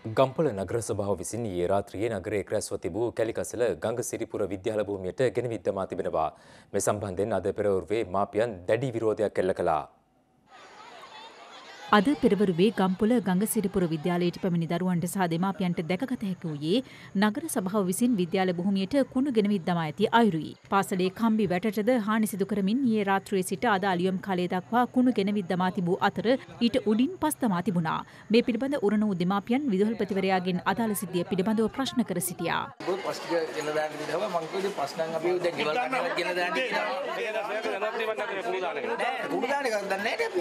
ගම්පල නගර සභාව විසින් ඊයේ රාත්‍රියේ නගරයේ රැස්ව තිබූ කැලිකසල ගංගසිරිපුර විද්‍යාල භූමියට ගෙනවිද්දමා තිබෙනවා. මේ සම්බන්ධයෙන් අද පෙරවරුවේ මාපියන් දැඩි විරෝධයක් එල්ල කළා. අද පෙරවරුවේ ගම්පොල ගංගසිරිපුර විද්‍යාලයට පැමිණි දරුවන්ට සහ දෙමාපියන්ට දැකගත හැකි වූයේ නගර සභාව විසින් විද්‍යාල භූමියට කුණු ගෙනවිත් දමා ඇති අයුරුයි. පාසලේ කම්බි වැටටද හානි සිදු කරමින් ඊයේ රාත්‍රියේ සිට අද අලියම් කාලය දක්වා කුණු ගෙනවිත් දමා තිබූ අතර ඊට උඩින් පස් දමා තිබුණා. මේ පිළිබඳ උරණ වූ දෙමාපියන් විදුහල්පතිවරයාගෙන් අදාළ සිද්ධිය පිළිබඳව ප්‍රශ්න කර සිටියා.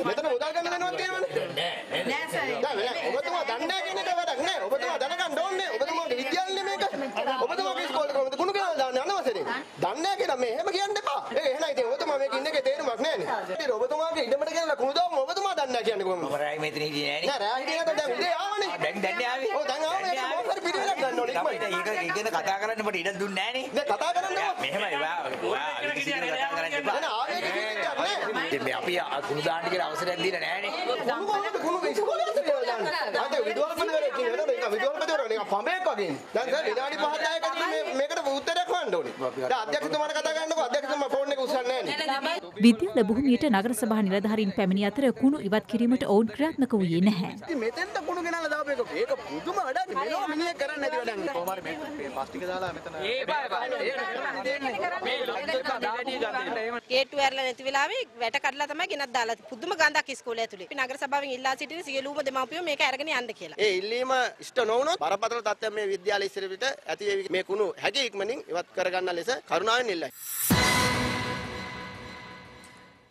මෙතන උදා ගන්න දෙනවත් තියෙනවනේ නැහැ නෑ ඔබතුමා දන්නේ නැහැ වැඩක් නෑ ඔබතුමා දැනගන්න ඕනේ ඔබතුමාගේ විද්‍යාලනේ මේක ඔබතුමාගේ ඉස්කෝලේ කොහොමද ගුණ කියලා දාන්නේ අනවසරේ දන්නේ නැහැ කියලා මේ එහෙම කියන්න එපා ඒක එහෙනම් ඉතින් ඔබතුමා මේක ඉන්නකේ තේරුමක් නෑනේ ඉතින් ඔබතුමාගේ ඉඩමට ගෙනලා කුණු දාම ඔබතුමා දන්නේ නැහැ කියන්නේ කොහොමද ඔබ රායි මෙතන හිටියේ නෑනේ නෑ රායි හිටියට දැන් උදේ ආවනේ දැන් දැන් ආවේ ඔව් දැන් ආවේ මොකක් හරි පිළිවෙලක් ගන්න ඕනේ ඉක්මනට ඒක ඉගෙන කතා කරන්න මට ඉඩ දුන්නේ නෑනේ දැන් කතා ඉතින් මේ අපි කුණු දාන්න කියලා අවසරයක් දීලා නැහැ නේ කුණු ඉස්කෝලේ දාන්න අද විදුහල්පතිවරයෙක් කියනවා ඒක විදුහල්පතිවරයෙක් නිකන් පඹයක් වගේ දැන් සර් විනාඩි 5 10 මේකට උත්තරයක් හොයන්න ඕනේ දැන් අධ්‍යක්ෂතුමාට කතා කරන්නකෝ අධ්‍යක්ෂතුමා විද්‍යාල භූමියට නගර සභා නිලධාරීන් පැමිණි අතර කුණු ඉවත් කිරීමට ඔවුන් ක්‍රියාත්මක වූයේ නැහැ. මෙතෙන්ට කුණු ගෙනල්ලා දාපු එක ඒක පුදුම අඩක් මෙලෝ මිනිහෙක් කරන්න නැති වැඩක්. කොහොමද මේ ප්ලාස්ටික් දාලා මෙතන ඒ බය බය. ගේට්ටු ඇරලා නැති වෙලාවේ වැට කඩලා තමයි ගෙනත් දාලා පුදුම ගඳක් ඉස්කෝලේ ඇතුලේ. නගර සභාවෙන් ඉල්ලා සිටින සියලුම දෙමාපියෝ මේක අරගෙන යන්න කියලා. ඒ ඉල්ලීම ඉෂ්ට නොවුනොත් බරපතල තත්ත්වයක් මේ විද්‍යාලය ඉස්සර පිට ඇති මේ කුණු හැකි ඉක්මනින් ඉවත් කරගන්න ලෙස කරුණාවෙන් ඉල්ලයි.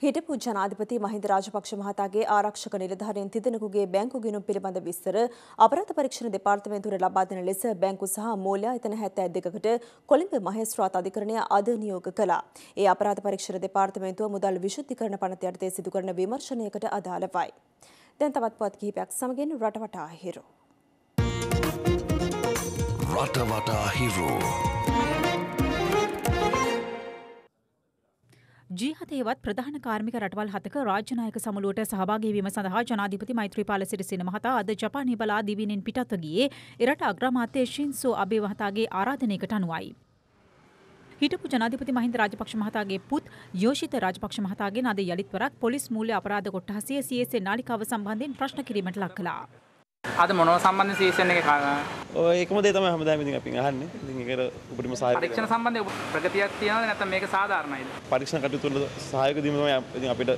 හිටපු ජනාධිපති මහින්ද රාජපක්ෂ මහතාගේ ආරක්ෂක නිලධාරීන් තිදෙනෙකුගේ බැංකු ගිණුම් පිළිබඳ විස්තර අපරාධ පරීක්ෂණ දෙපාර්තමේන්තුවට ලබා දෙන ලෙස බැංකු සහ මූල්‍යායතන 72කට කොළඹ මහේස්ත්‍රාත් අධිකරණය අද නියෝග කළා. ඒ අපරාධ පරීක්ෂණ දෙපාර්තමේන්තුව මුදල් විශුද්ධිකරණ පනත යටතේ සිදු කරන විමර්ශනයකට අදාළවයි. දැන් තවත් පුවත් කිහිපයක් සමගින් රටවටා හිරු. රටවටා හිරු. ජීහතේවත් ප්‍රධාන කාර්මික රටවල් හතක රාජ්‍ය නායක සමුළුවට සහභාගී වීම සඳහා ජනාධිපති මෛත්‍රීපාල සිරිසේන මහතා අද ජපානයේ බලා දිවිනෙන් පිටත්ව ගියේ එරට අග්‍රාමාත්‍ය ෂින්සෝ අබේ මහතාගේ ආරාධනයකට අනුවයි. හිටපු ජනාධිපති මහින්ද රාජපක්ෂ මහතාගේ පුත් යෝෂිත රාජපක්ෂ මහතාගෙන් අද යළිත්වරක් පොලිස් මූල්‍ය අපරාධ කොට්ටහසිය CSA නාලිකාව සම්බන්ධයෙන් ප්‍රශ්න කිරීමට ලක් කළා. අද මොනව සම්බන්ධ සීසන් එක ඒකම දේ තමයි හැමදාම ඉතින් අපි අහන්නේ. ඉතින් ඒකට උපරිම සහායක පරීක්ෂණ සම්බන්ධව ප්‍රගතියක් තියෙනවද නැත්නම් මේක සාධාරණයිද? පරීක්ෂණ කටයුතු වල සහායක දීම තමයි ඉතින් අපිට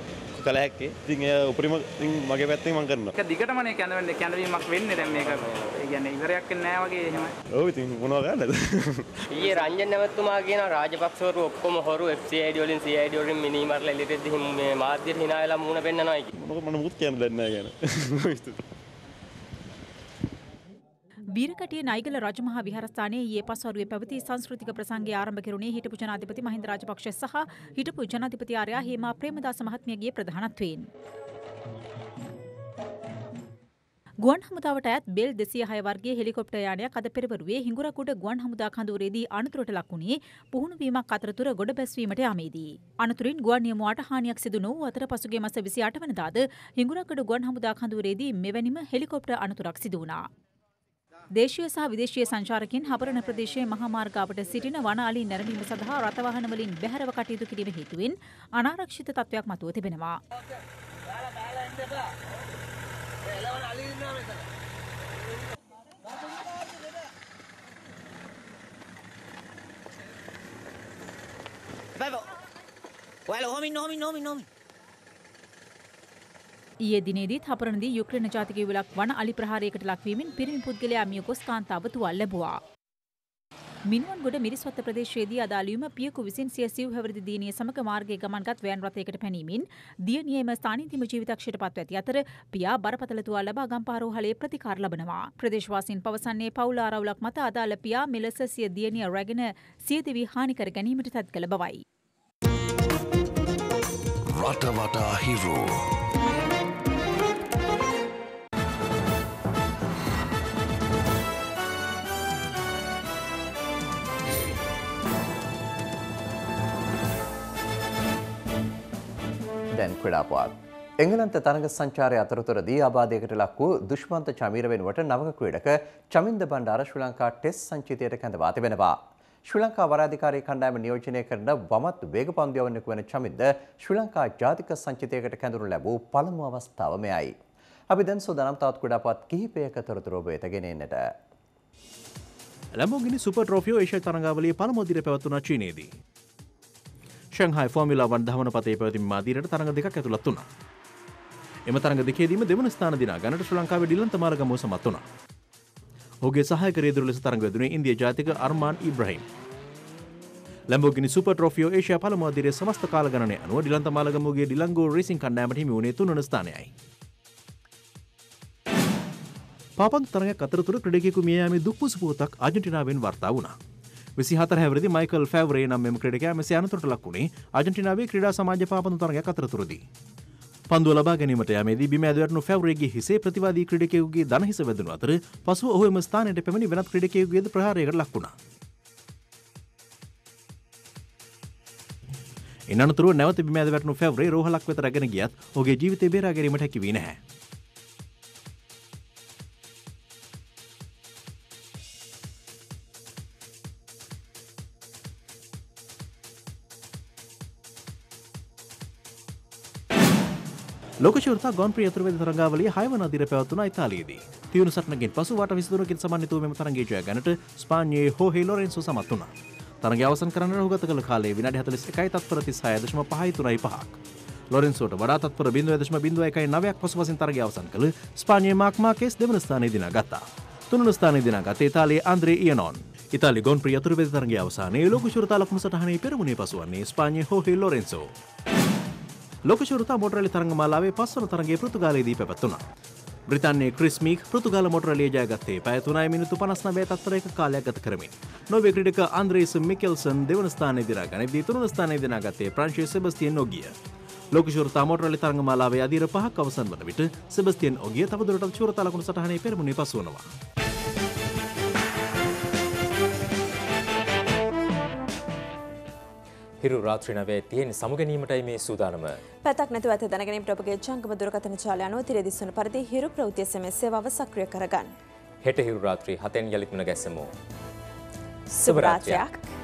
කළ හැක්කේ. ඉතින් ඒ උපරිම ඉතින් මගේ පැත්තෙන් මම කරනවා. ඒක දිගටම නේ කැඳවෙන්නේ කැඳවීමක් වෙන්නේ දැන් මේක. ඒ කියන්නේ ඉවරයක් වෙන්නේ නැහැ වගේ එහෙම. ඔව් ඉතින් මොනව ගන්නද? ඊයේ රංජන් නැවතුමා කියන රාජපක්ෂවරු ඔක්කොම හොරු FCID වලින් CID වලින් මිනි මරලා එළියට දෙහිම් මේ මාධ්‍යයට hina වෙලා මූණ පෙන්නනවා කියන. මොකද මම මුත් කියන්න දෙන්නේ නැහැ කියන. බීරකටිය නයිගල රජමහා විහාරස්ථානයේ ඊයේ පස්වරුවේ පැවති සංස්කෘතික ප්‍රසංගය ආරම්භ කෙරුණේ හිටපු ජනාධිපති මහින්ද රාජපක්ෂ සහ හිටපු ජනාධිපති ආර්යා හේමා ප්‍රේමදාස මහත්මියගේ ප්‍රධානත්වයෙන්. ගුවන් හමුදාවට ඇත් බෙල් දෙසිය හයවර්ගේ හෙලිකොප්ට යානයක් අද පෙරවරුවේ හිඟුරකුඩ ගුවන් හමුදා කඳුරේදී අනතුරට ලක්ුණේ පුහුණුවීමක් අතරතුර ගොඩ බැස්වීමට යාමේදී. අනතුරින් ගුවන් නියමුවාට හානියක් සිදු නොවූ අතර පසුගේ මස විසි අට වනදාද හිඟුරකඩ ගුවන් හමුදා කඳුරේදී මෙවැනිම හෙලිකොප්ට අනතුරක් සිදු වුණා. දේශීය සහ විදේශීය සංචාරකයන් හපරණ ප්‍රදේශයේ මහාමාර්ගාවට සිටින වන අලි නැරඹීම සඳහා රථවාහන වලින් බැහැරව කටයුතු කිරීම හේතුවෙන් අනාරක්ෂිත තත්ත්වයක් මතුව තිබෙනවා. ඔයාලා හොමින් හොමින් හොමින් හොමින් ඊයේ දිනේදී තපරණදී යුක්‍රේන ජාතික යුවලක් වන අලි ප්‍රහාරයකට ලක්වීමෙන් පිරිමි පුද්ගලයා මියකොස් කාන්තාව තුවල් ලැබුවා. මිනුවන්ගොඩ මිරිස්වත්ත ප්‍රදේශයේදී අදාළියම පියකු විසින් සිය සිව් හැවිරිදි දිනිය සමග මාර්ගයේ ගමන්ගත් වෑන් රථයකට පැනීමෙන් දියණියම ස්ථානීයම ජීවිතක්ෂයට පත්ව ඇති අතර පියා බරපතල තුවා ලබා ගම්පාරෝහලේ ප්‍රතිකාර ලබනවා. ප්‍රදේශවාසීන් පවසන්නේ පවුල ආරවුලක් මත අදාළ පියා මෙලෙස සිය දියණිය රැගෙන සිය දෙවි හානි කර ගැනීමට තත් කළ බවයි. රටවටා හිරෝ අයර්ලන්ඩ් ක්‍රඩාපුවත්. එංගලන්ත තරග සංචාරය අතරතුරදී අබාධයකට ලක් වූ දුෂ්මන්ත චමීර වෙනුවට නවක ක්‍රීඩක චමින්ද බණ්ඩාර ශ්‍රී ලංකා ටෙස් සංචිතයට කැඳවා තිබෙනවා. ශ්‍රී ලංකා වරාධිකාරී කණ්ඩායම නියෝජනය කරන වමත් වේග පන්දියවන්නෙකු වෙන චමින්ද ශ්‍රී ලංකා ජාතික සංචිතයකට කැඳුරු ලැබූ පළමු අවස්ථාව මෙයයි. අපි දැන් සූදානම් තවත් කුඩාපත් කිහිපයක තොරතුරු ඔබ වෙත ගෙනෙන්නට. ලැබෝගිනි සුප ට්‍රෝෆියෝ ඒෂ තරගාවලිය පළමුදිර පැවත්වන චීනයේදී. ශංහයි ෆෝමිලා වන්දහමන පතේ පැවති මාදීරට තරඟ දෙකක් ඇතුළත් වුණා. එම තරඟ දෙකේදීම දෙවන ස්ථාන දිනා ගන්නට ශ්‍රී ලංකාවේ ඩිලන් තමාරගම සමත් වුණා. ඔහුගේ සහායක රියදුරු ලෙස තරඟ වැදුනේ ඉන්දියා ජාතික අර්මාන් ඉබ්‍රහීම්. ලැම්බෝගිනි සුප ට්‍රෝෆියෝ ඒෂයා පළමාදිරේ සමස්ත කාල ගණනය අනුව ඩිලන් තමාලගමුගේ ඩිලංගෝ රේසින් කණ්ඩායමට හිමි වුණේ තුන්වන ස්ථානයයි. පාපන් තරඟ අතරතුර ක්‍රඩකෙකු මියයාමේ දුක්පුසු පුවතක් අජටිනාවෙන් වර්තා වුණා. විසිහත හැවරදි මයිකල් ෆැවරේ නම් මෙම ක්‍රඩකෑ මෙස අනතුරට ලක්ුණේ අජටිනාවේ ක්‍රඩා සමාජ පාපන තරගයක් අතරතුරදී. පන්දු ලබා ගැනීමට යමේදී බිම ඇදවැටනු ෆැවරේගේ හිසේ ප්‍රතිවාදී ක්‍රඩකයකුගේ දනහිස වැදනු අතර පසු ඔහුම ස්ථානයට පැමණි වෙනත් ක්‍රඩකයකුගේද ප්‍රහාරයකට ලක්ුණා. එනතුර නැවත බිම ඇදවැටනු ෆැවරේ රෝහලක් වෙත රැගෙන ගියත් ඔහුගේ ජීවිතේ බේරා ගැනීමට හැකි වී නැහැ. ලොකෂරත ගොන්ප්‍රිය තුරවේද තරගාවලිය හයවන අදිර පැවත්වන ඉතාලියේදී. තියුණු සටනකින් පසු වට විසදුරකින් සමන්විත වූ මෙම තරගයේ ජය ගන්නට ස්පාඤ්ඤයේ හෝහේ ලොරෙන්සෝ සමත් වුණා. තරගය අවසන් කරන්න රහුගත කළ කාලය විනාඩි 41යි තත්පර 36.53ක්. ලොරෙන්සෝට වඩා තත්පර 0.09ක් පසුපසින් තරගය අවසන් කළ ස්පාඤ්ඤයේ මාක් මාකේස් දෙවන ස්ථානයේ දිනාගත්තා. තුන්වන ස්ථානයේ දිනාගත් ඉතාලියේ ආන්ද්‍රේ ඉයනෝන්. ඉතාලි ගොන්ප්‍රිය තුරවේද තරගයේ අවසානයේ ලොකු ශුරතාලකුණු සටහනේ පෙරමුණේ පසු වන්නේ ස්පාඤ්ඤයේ හෝහේ ලොරෙන්සෝ. ලොකෂරතා මොටරලි තරග මාලාවේ පස්සන තරගේ පෘතුගාලයේදී පැවැත්වුණ. බ්‍රතන්නේ ක්‍රිස්මික් පෘතුගාල මොටරලිය ජයගත්තේ පැතුනයි මිනිතු පනස්න බේ තත්තරයක කාලයක් ගත කරමින්. නොවේ ක්‍රඩික අන්ද්‍රේස මිකෙල්සන් දෙවන ස්ථානය දිරාගන දිතුරන ස්ථානය දිනාගත්තේ ප්‍රංශය සෙබස්තියෙන් නොගිය. ලොකෂරතා මොටරලි තරග මාලාවේ අදීර පහක් අවසන් වන විට සෙබස්තියෙන් ඔගිය තවදුරට චුරතලකුණු සටහනේ පෙරමුණේ පසුවනවා. හිරු රාත්‍රී නවය තියෙන් සමුගැනීමටයි මේ සූදානම පැතක් නැති ඇත දැනගෙන ප්‍රපගේ චංගම දුරකතන චාලයනුව තිරදිස්සුන පරිදි හිරු ප්‍රෞතිය සමස්සේවාව සක්‍රිය කරගන්න. හෙට හිරු රාත්‍රී හතෙන් යළිත්මන ගැස්සමෝ. සුභරාත්‍රයක්.